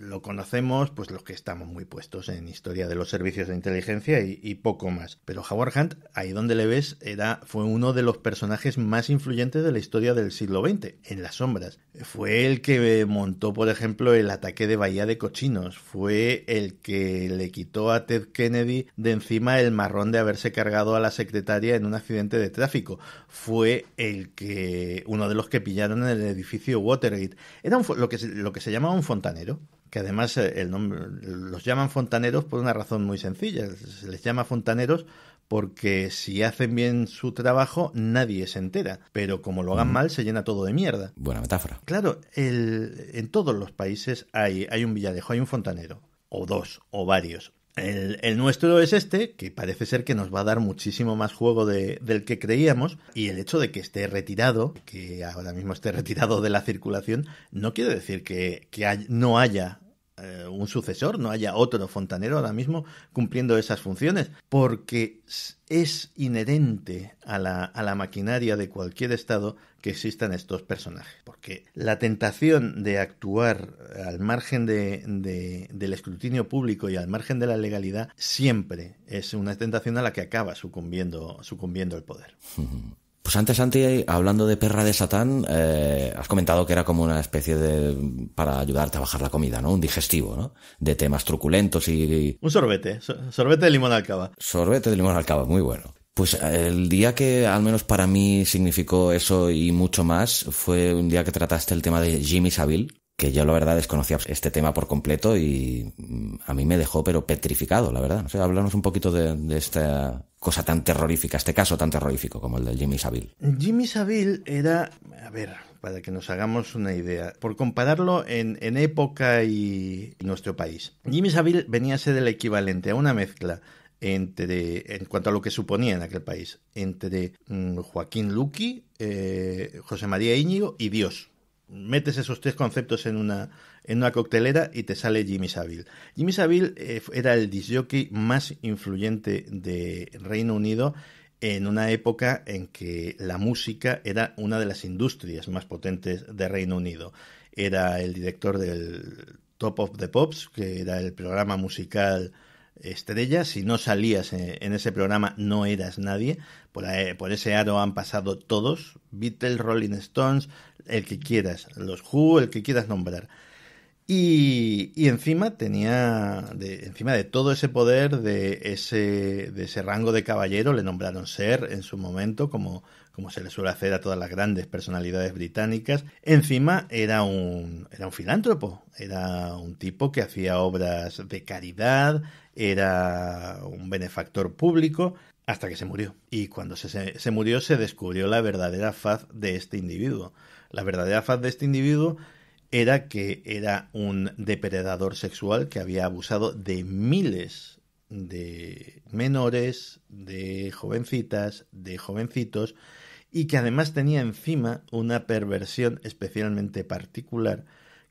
lo conocemos pues los que estamos muy puestos en historia de los servicios de inteligencia y, poco más. Pero Howard Hunt, ahí donde le ves, era, fue uno de los personajes más influyentes de la historia del siglo XX, en las sombras. Fue el que montó, por ejemplo, el ataque de Bahía de Cochinos, fue el que le quitó a Ted Kennedy de encima el marrón de haberse cargado a la secretaria en un accidente de tráfico, fue el que uno de los que pillaron en el edificio Watergate. Era lo, que, lo que se llamaba un fontanero que además eh, el nombre, los llaman fontaneros por una razón muy sencilla. Se les llama fontaneros porque si hacen bien su trabajo nadie se entera, pero como lo hagan mal se llena todo de mierda. Buena metáfora. Claro, en todos los países hay, hay un villalejo, hay un fontanero, o dos, o varios. El, nuestro es este, que parece ser que nos va a dar muchísimo más juego del que creíamos, y el hecho de que esté retirado, que ahora mismo esté retirado de la circulación, no quiere decir que, no haya eh, un sucesor, no haya otro fontanero ahora mismo cumpliendo esas funciones, porque es inherente a la, a la maquinaria de cualquier Estado que existan estos personajes, porque la tentación de actuar al margen del escrutinio público y al margen de la legalidad siempre es una tentación a la que acaba sucumbiendo, sucumbiendo el poder. Pues antes, Santi, hablando de perra de Satán, eh, has comentado que era como una especie de. para ayudarte a bajar la comida, ¿no? Un digestivo, ¿no? De temas truculentos y. Un sorbete, sorbete de limón al cava. Sorbete de limón al cava, muy bueno. Pues el día que al menos para mí significó eso y mucho más fue un día que trataste el tema de Jimmy Savile, que yo la verdad desconocía este tema por completo y mm, a mí me dejó pero petrificado, la verdad. O sea, háblanos un poquito de, esta cosa tan terrorífica, este caso tan terrorífico como el de Jimmy Savile. Jimmy Savile era, a ver, para que nos hagamos una idea, por compararlo en, época y nuestro país. Jimmy Savile venía a ser el equivalente a una mezcla entre, en cuanto a lo que suponía en aquel país, entre mm, Joaquín Luqui, eh, José María Íñigo y Dios metes esos tres conceptos en una, en una coctelera y te sale Jimmy Savile. Jimmy Savile eh, era el disjockey más influyente de Reino Unido en una época en que la música era una de las industrias más potentes de Reino Unido. Era el director del Top of the Pops, que era el programa musical estrella, si no salías eh, en ese programa no eras nadie, por, eh, por ese aro han pasado todos, Beatles, Rolling Stones, el que quieras, los Who, el que quieras nombrar. Y, encima tenía, encima de todo ese poder, de ese, de ese rango de caballero, le nombraron ser en su momento, como, como se le suele hacer a todas las grandes personalidades británicas. Encima era un, era un filántropo, era un tipo que hacía obras de caridad, era un benefactor público, hasta que se murió. Y cuando se, se murió se descubrió la verdadera faz de este individuo. La verdadera faz de este individuo era que era un depredador sexual que había abusado de miles de menores, de jovencitas, de jovencitos, y que además tenía encima una perversión especialmente particular,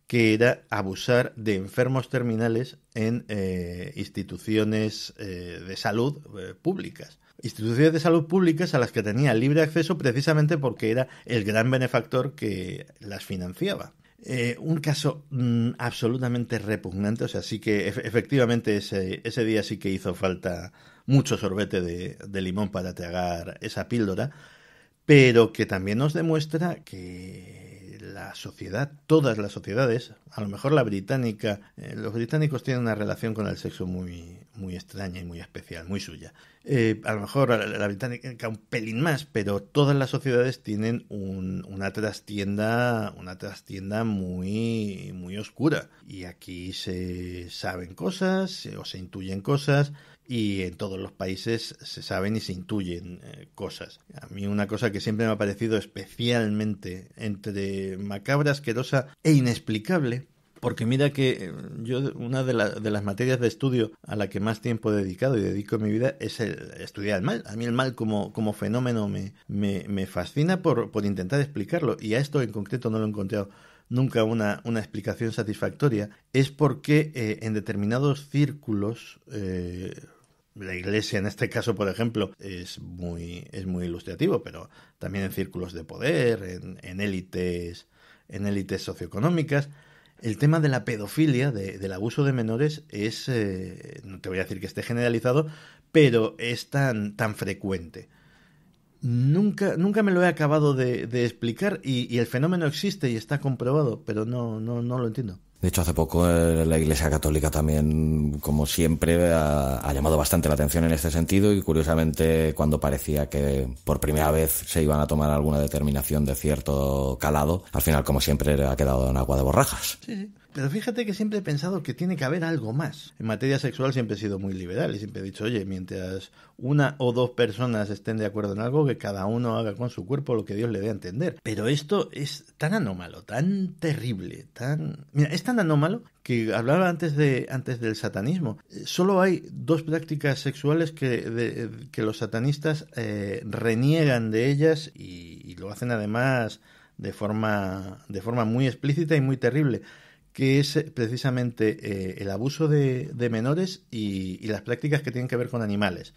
que era abusar de enfermos terminales en eh, instituciones eh, de salud eh, públicas. Instituciones de salud públicas a las que tenía libre acceso precisamente porque era el gran benefactor que las financiaba. Eh, un caso mm, absolutamente repugnante, o sea, sí que efectivamente ese, ese, día sí que hizo falta mucho sorbete de, de limón para tragar esa píldora, pero que también nos demuestra que la sociedad, todas las sociedades, a lo mejor la británica, eh, los británicos tienen una relación con el sexo muy, muy extraña y muy especial, muy suya. Eh, a lo mejor la, británica un pelín más, pero todas las sociedades tienen una trastienda, una trastienda muy, muy oscura. Y aquí se saben cosas o se intuyen cosas y en todos los países se saben y se intuyen eh, cosas. A mí una cosa que siempre me ha parecido especialmente entre macabra, asquerosa e inexplicable porque mira que eh, yo una de, de, las materias de estudio a la que más tiempo he dedicado y dedico mi vida es el estudiar el mal. A mí el mal como, como fenómeno me, me, fascina por, por, intentar explicarlo y a esto en concreto no lo he encontrado nunca una, una explicación satisfactoria. Es porque eh, en determinados círculos la iglesia en este caso, por ejemplo, es muy, es muy ilustrativo, pero también en círculos de poder, en, élites, en élites socioeconómicas. El tema de la pedofilia, del abuso de menores, es, eh, no te voy a decir que esté generalizado, pero es tan, tan frecuente. Nunca, nunca me lo he acabado de, explicar y, y, el fenómeno existe y está comprobado, pero no, no, no lo entiendo. De hecho, hace poco eh, la Iglesia Católica también, como siempre, ha, llamado bastante la atención en este sentido y curiosamente cuando parecía que por primera vez se iban a tomar alguna determinación de cierto calado, al final, como siempre, ha quedado en agua de borrajas. sí. Pero fíjate que siempre he pensado que tiene que haber algo más. En materia sexual siempre he sido muy liberal y siempre he dicho, oye, mientras una o dos personas estén de acuerdo en algo, que cada uno haga con su cuerpo lo que Dios le dé a entender. Pero esto es tan anómalo, tan terrible, tan... Mira, es tan anómalo que hablaba antes, de, antes del satanismo. Solo hay dos prácticas sexuales que, que los satanistas eh, reniegan de ellas y, y lo hacen además de forma, de forma muy explícita y muy terrible que es eh, precisamente eh, el abuso de, menores y, las prácticas que tienen que ver con animales.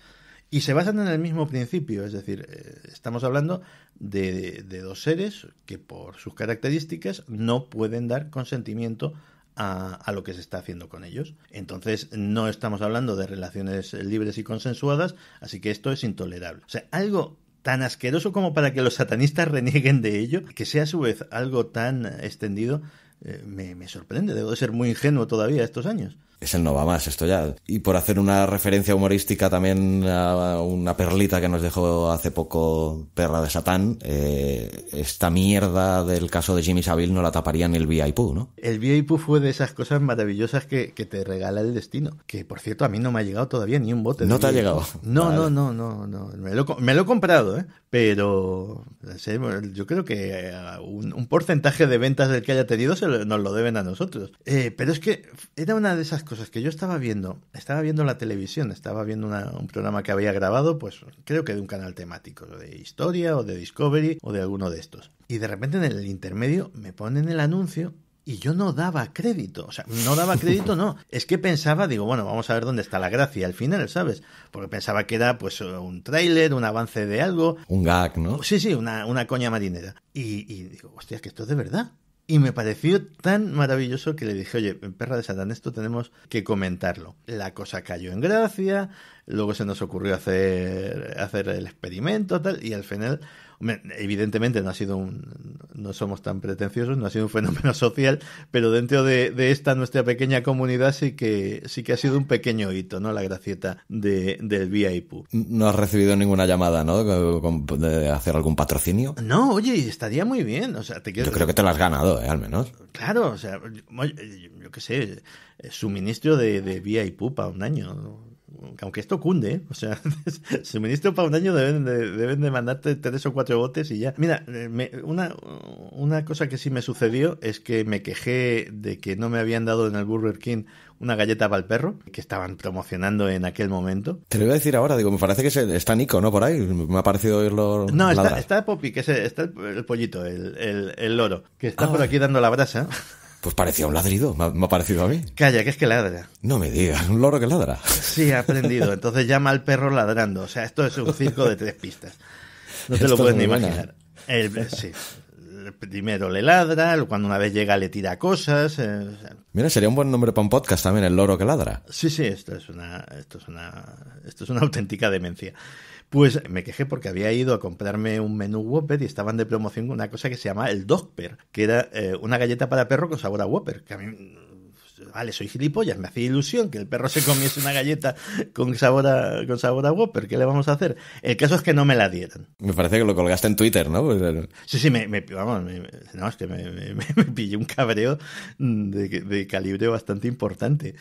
Y se basan en el mismo principio, es decir, eh, estamos hablando de, dos seres que por sus características no pueden dar consentimiento a, a, lo que se está haciendo con ellos. Entonces no estamos hablando de relaciones libres y consensuadas, así que esto es intolerable. O sea, algo tan asqueroso como para que los satanistas renieguen de ello, que sea a su vez algo tan extendido, eh, me, me, sorprende, debo de ser muy ingenuo todavía estos años es el no va más esto ya. Y por hacer una referencia humorística también a una perlita que nos dejó hace poco Perra de Satán, eh, esta mierda del caso de Jimmy Savile no la taparía ni el VIP, ¿no? El VIP fue de esas cosas maravillosas que, te regala el destino. Que por cierto, a mí no me ha llegado todavía ni un bote. No te ha llegado. No, no, no, no, no. Me lo, he comprado, ¿eh? Pero yo creo que eh, un, porcentaje de ventas del que haya tenido se nos lo deben a nosotros. Eh, pero es que era una de esas cosas que yo estaba viendo, estaba viendo la televisión, estaba viendo un programa que había grabado, pues creo que de un canal temático, de historia o de Discovery o de alguno de estos. Y de repente en el intermedio me ponen el anuncio y yo no daba crédito. O sea, no daba crédito, no. Es que pensaba, digo, bueno, vamos a ver dónde está la gracia al final, ¿sabes? Porque pensaba que era, pues, un tráiler, un avance de algo. Un gag, ¿no? Sí, sí, una, coña marinera. Y, y digo, hostia, que esto es de verdad. Y me pareció tan maravilloso que le dije, oye, perra de Satán, esto tenemos que comentarlo. La cosa cayó en gracia, luego se nos ocurrió hacer, hacer el experimento, tal, y al final evidentemente no ha sido un, no somos tan pretenciosos, no ha sido un fenómeno social, pero dentro de, esta nuestra pequeña comunidad sí que, sí que ha sido un pequeño hito, ¿no? La gracieta de, del VIP. No has recibido ninguna llamada, ¿no? de hacer algún patrocinio. No, oye, estaría muy bien. O sea, te quiero... Yo creo que te lo has ganado, ¿eh? Al menos. Claro, o sea, yo, qué sé, eh, suministro de, de VIP para un año aunque esto cunde, ¿eh? o sea, suministro para un año deben de, deben de mandarte tres o cuatro botes y ya. Mira, eh, una, una cosa que sí me sucedió es que me quejé de que no me habían dado en el Burger King una galleta para el perro que estaban promocionando en aquel momento. Te lo iba a decir ahora, digo, me parece que está Nico, ¿no? Por ahí, me ha parecido oírlo. No, está, está Poppy, que es el, pollito, el, el, loro, que está ah. por aquí dando la brasa. Pues parecía un ladrido, me ha, parecido a mí. Calla, que es que ladra. No me digas, un loro que ladra. Sí, ha aprendido. Entonces llama al perro ladrando. O sea, esto es un circo de tres pistas. No te lo puedes ni imaginar. Eh, el, primero le ladra, cuando una vez llega le tira cosas. Eh, Mira, sería un buen nombre para un podcast también, el loro que ladra. Sí, sí, esto es una, esto es una, esto es una auténtica demencia. Pues me quejé porque había ido a comprarme un menú Whopper y estaban de promoción una cosa que se llama el Dogper, que era eh, una galleta para perro con sabor a Whopper, mm, vale, soy gilipollas, me hacía ilusión que el perro se comiese una galleta con sabor a, con sabor a Whopper, ¿qué le vamos a hacer? El caso es que no me la dieron. Me parece que lo colgaste en Twitter, ¿no? Pues, eh, sí, sí, me, vamos, es que me, pillé un cabreo de, de calibre bastante importante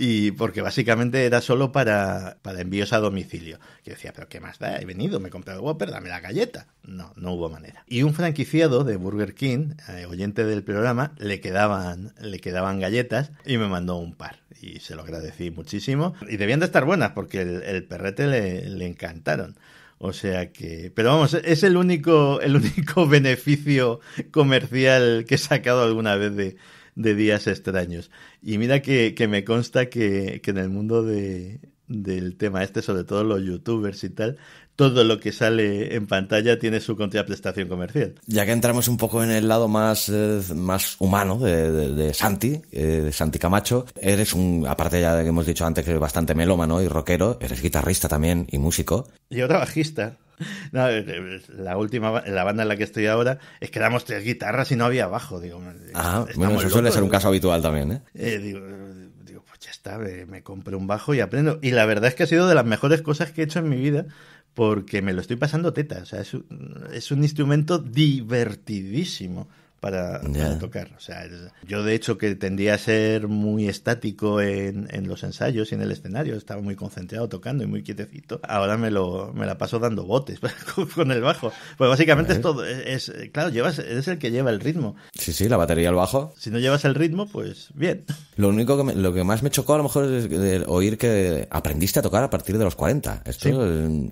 y porque básicamente era solo para, para envíos a domicilio. Que decía, pero ¿qué más da? He venido, me he comprado Whopper, dame la galleta. No, no hubo manera. Y un franquiciado de Burger King, eh, oyente del programa, le quedaban, le quedaban galletas y me mandó un par. Y se lo agradecí muchísimo. Y debían de estar buenas porque el, perrete le, le encantaron. O sea que, pero vamos, es el único, el único beneficio comercial que he sacado alguna vez de, de días extraños. Y mira que, me consta que, en el mundo de, del tema este, sobre todo los youtubers y tal, todo lo que sale en pantalla tiene su contraprestación comercial. Ya que entramos un poco en el lado más, eh, más humano de, Santi, eh, de Santi Camacho, eres un, aparte ya que hemos dicho antes que eres bastante melómano y rockero, eres guitarrista también y músico. Y ahora bajista. Eh, eh, la última, la banda en la que estoy ahora, es que damos tres guitarras y no había bajo. Digo, ah, eso suele ser un caso habitual también, ¿eh? digo, digo, pues ya está, me, compro compré un bajo y aprendo. Y la verdad es que ha sido de las mejores cosas que he hecho en mi vida, porque me lo estoy pasando teta. O sea, es un instrumento divertidísimo para, tocar. O sea, yo de hecho que tendía a ser muy estático en, los ensayos y en el escenario, estaba muy concentrado tocando y muy quietecito. Ahora me, lo, me la paso dando botes con el bajo. Pues básicamente es todo, es, claro, llevas, es el que lleva el ritmo. Sí, sí, la batería al bajo. Si no llevas el ritmo, pues bien. Lo único que lo que más me chocó a lo mejor es oír que aprendiste a tocar a partir de los 40. Esto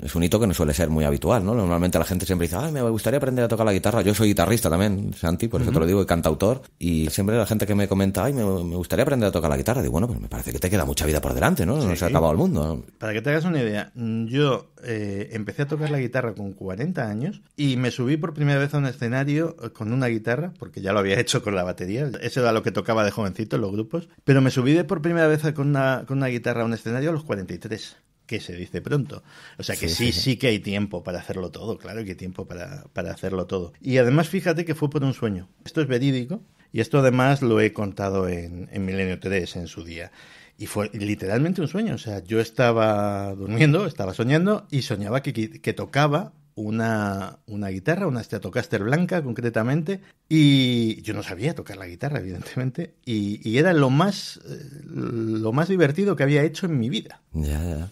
es un hito que no suele ser muy habitual, ¿no? Normalmente la gente siempre dice, ay, me gustaría aprender a tocar la guitarra. Yo soy guitarrista también, Santi, por eso te lo digo, y cantautor. Y siempre la gente que me comenta, ay, me, gustaría aprender a tocar la guitarra, digo, bueno, pues me parece que te queda mucha vida por delante, ¿no? No se ha acabado el mundo. Para que te hagas una idea, yo eh, empecé a tocar la guitarra con 40 años y me subí por primera vez a un escenario eh, con una guitarra, porque ya lo había hecho con la batería, eso era lo que tocaba de jovencito en los grupos, pero me subí de por primera vez con una, con una guitarra a un escenario a los 43 que se dice pronto. O sea que sí, sí, que hay tiempo para hacerlo todo, claro que hay tiempo para, para hacerlo todo. Y además fíjate que fue por un sueño. Esto es verídico y esto además lo he contado en, en Milenio 3 en su día. Y fue literalmente un sueño. O sea, yo estaba durmiendo, estaba soñando y soñaba que, que tocaba una, una guitarra, una Stratocaster blanca concretamente, y yo no sabía tocar la guitarra, evidentemente, y, era lo más, eh, lo más divertido que había hecho en mi vida.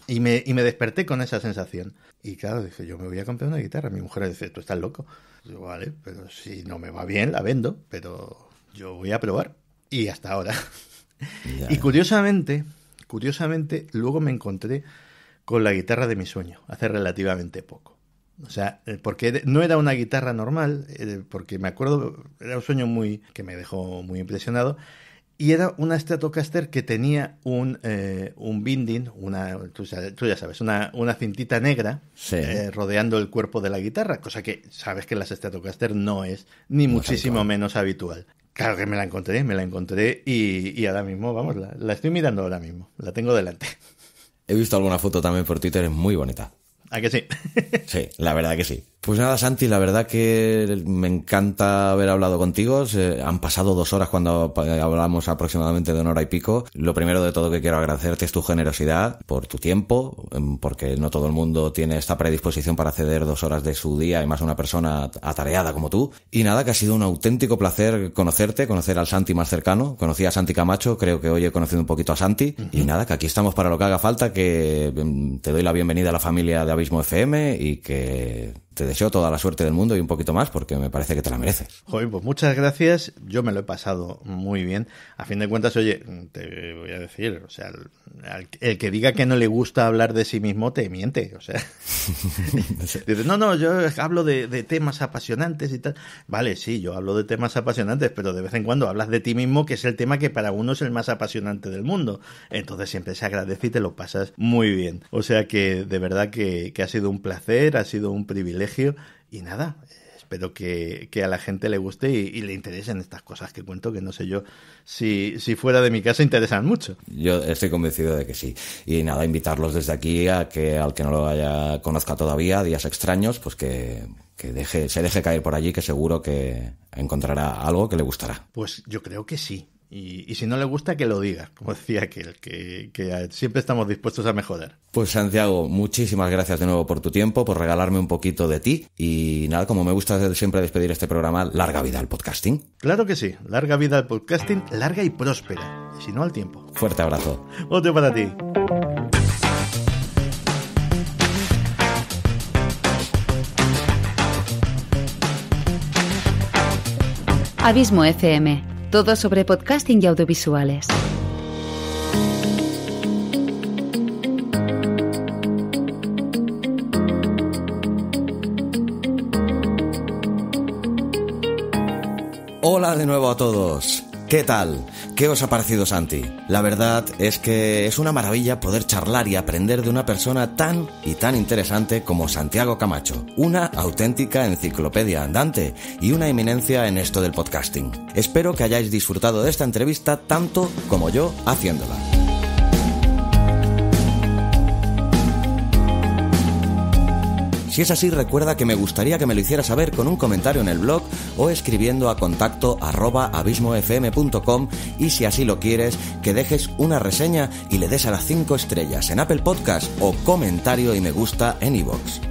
Y, me, desperté con esa sensación. Y claro, dije, yo me voy a comprar una guitarra. Mi mujer dice, tú estás loco. Yo, vale, pero si no me va bien, la vendo, pero yo voy a probar. Y hasta ahora. Y curiosamente, curiosamente, luego me encontré con la guitarra de mi sueño, hace relativamente poco. O sea, eh, porque no era una guitarra normal, eh, porque me acuerdo, era un sueño muy que me dejó muy impresionado. Y era una Stratocaster que tenía un, eh, un binding, una, tú, ya sabes, una, una cintita negra rodeando el cuerpo de la guitarra, cosa que sabes que la las Stratocaster no es ni muchísimo menos habitual. Claro que me la encontré, me la encontré y, y ahora mismo, vamos, la, la estoy mirando ahora mismo, la tengo delante. He visto alguna foto también por Twitter, es muy bonita que sí? sí, la verdad que sí. Pues nada, Santi, la verdad que me encanta haber hablado contigo. han pasado dos horas cuando hablamos aproximadamente de una hora y pico. Lo primero de todo que quiero agradecerte es tu generosidad por tu tiempo, em, porque no todo el mundo tiene esta predisposición para ceder dos horas de su día y más una persona atareada como tú. Y nada, que ha sido un auténtico placer conocerte, conocer al Santi más cercano. Conocí a Santi Camacho, creo que hoy he conocido un poquito a Santi. Y nada, que aquí estamos para lo que haga falta, que em, te doy la bienvenida a la familia de Abismo FM y que te deseo toda la suerte del mundo y un poquito más porque me parece que te la mereces. Joder, pues muchas gracias. Yo me lo he pasado muy bien. A fin de cuentas, oye, te voy a decir, o sea, el, que diga que no le gusta hablar de sí mismo te miente. O sea, dice, no, no, yo hablo de, temas apasionantes y tal. Vale, sí, yo hablo de temas apasionantes, pero de vez en cuando hablas de ti mismo, que es el tema que para uno es el más apasionante del mundo. Entonces siempre se agradece y te lo pasas muy bien. O sea que de verdad que ha sido un placer, ha sido un privilegio y nada, espero que, a la gente le guste y, le interesen estas cosas que cuento, que no sé yo si, fuera de mi casa interesan mucho. Yo estoy convencido de que sí. Y nada, invitarlos desde aquí a que al que no lo haya, conozca todavía, Días Extraños, pues que, que deje, se deje caer por allí, que seguro que encontrará algo que le gustará. Pues yo creo que sí. Y, si no le gusta, que lo diga, como decía aquel, que, siempre estamos dispuestos a mejorar. Pues Santiago, muchísimas gracias de nuevo por tu tiempo, por regalarme un poquito de ti. Y nada, como me gusta siempre despedir este programa, larga vida al podcasting. Claro que sí, larga vida al podcasting, larga y próspera. Y si no, al tiempo. Fuerte abrazo. Otro para ti. Abismo FM todo sobre podcasting y audiovisuales. Hola de nuevo a todos. ¿Qué tal? ¿Qué os ha parecido Santi? La verdad es que es una maravilla poder charlar y aprender de una persona tan y tan interesante como Santiago Camacho, una auténtica enciclopedia andante y una eminencia en esto del podcasting. Espero que hayáis disfrutado de esta entrevista tanto como yo haciéndola. Si es así, recuerda que me gustaría que me lo hicieras saber con un comentario en el blog o escribiendo a contacto arroba abismofm.com y si así lo quieres, que dejes una reseña y le des a las 5 estrellas en Apple Podcast o comentario y me gusta en iVoox.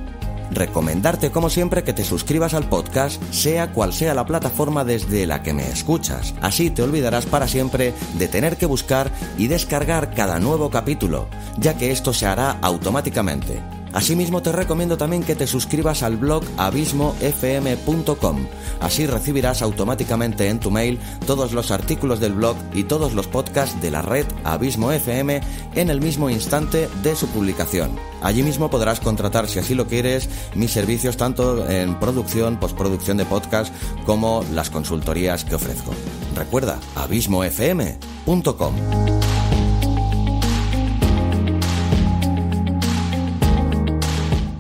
Recomendarte como siempre que te suscribas al podcast, sea cual sea la plataforma desde la que me escuchas. Así te olvidarás para siempre de tener que buscar y descargar cada nuevo capítulo, ya que esto se hará automáticamente. Asimismo te recomiendo también que te suscribas al blog abismofm.com. Así recibirás automáticamente en tu mail todos los artículos del blog y todos los podcasts de la red Abismo FM en el mismo instante de su publicación. Allí mismo podrás contratar, si así lo quieres, mis servicios tanto en producción, postproducción de podcast, como las consultorías que ofrezco. Recuerda, abismofm.com.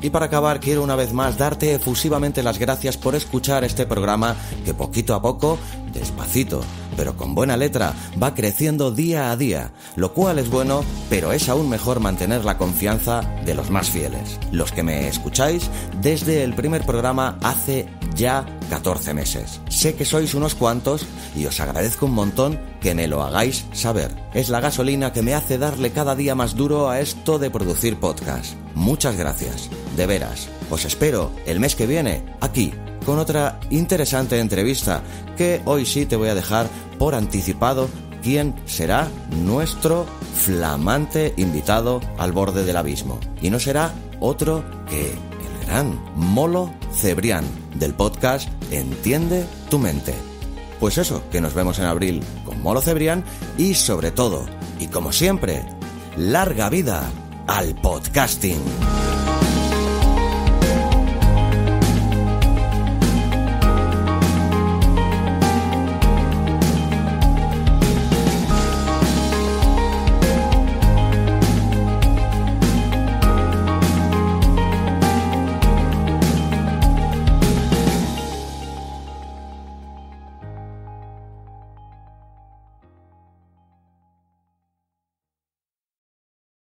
Y para acabar, quiero una vez más darte efusivamente las gracias por escuchar este programa que poquito a poco, despacito, pero con buena letra, va creciendo día a día, lo cual es bueno, pero es aún mejor mantener la confianza de los más fieles, los que me escucháis desde el primer programa hace ya 14 meses. Sé que sois unos cuantos y os agradezco un montón que me lo hagáis saber. Es la gasolina que me hace darle cada día más duro a esto de producir podcast. Muchas gracias, de veras. Os espero el mes que viene aquí con otra interesante entrevista que hoy sí te voy a dejar por anticipado quién será nuestro flamante invitado al borde del abismo. Y no será otro que el gran Molo Cebrián del podcast Entiende tu mente. Pues eso, que nos vemos en abril con Molo Cebrián y sobre todo, y como siempre, larga vida al podcasting.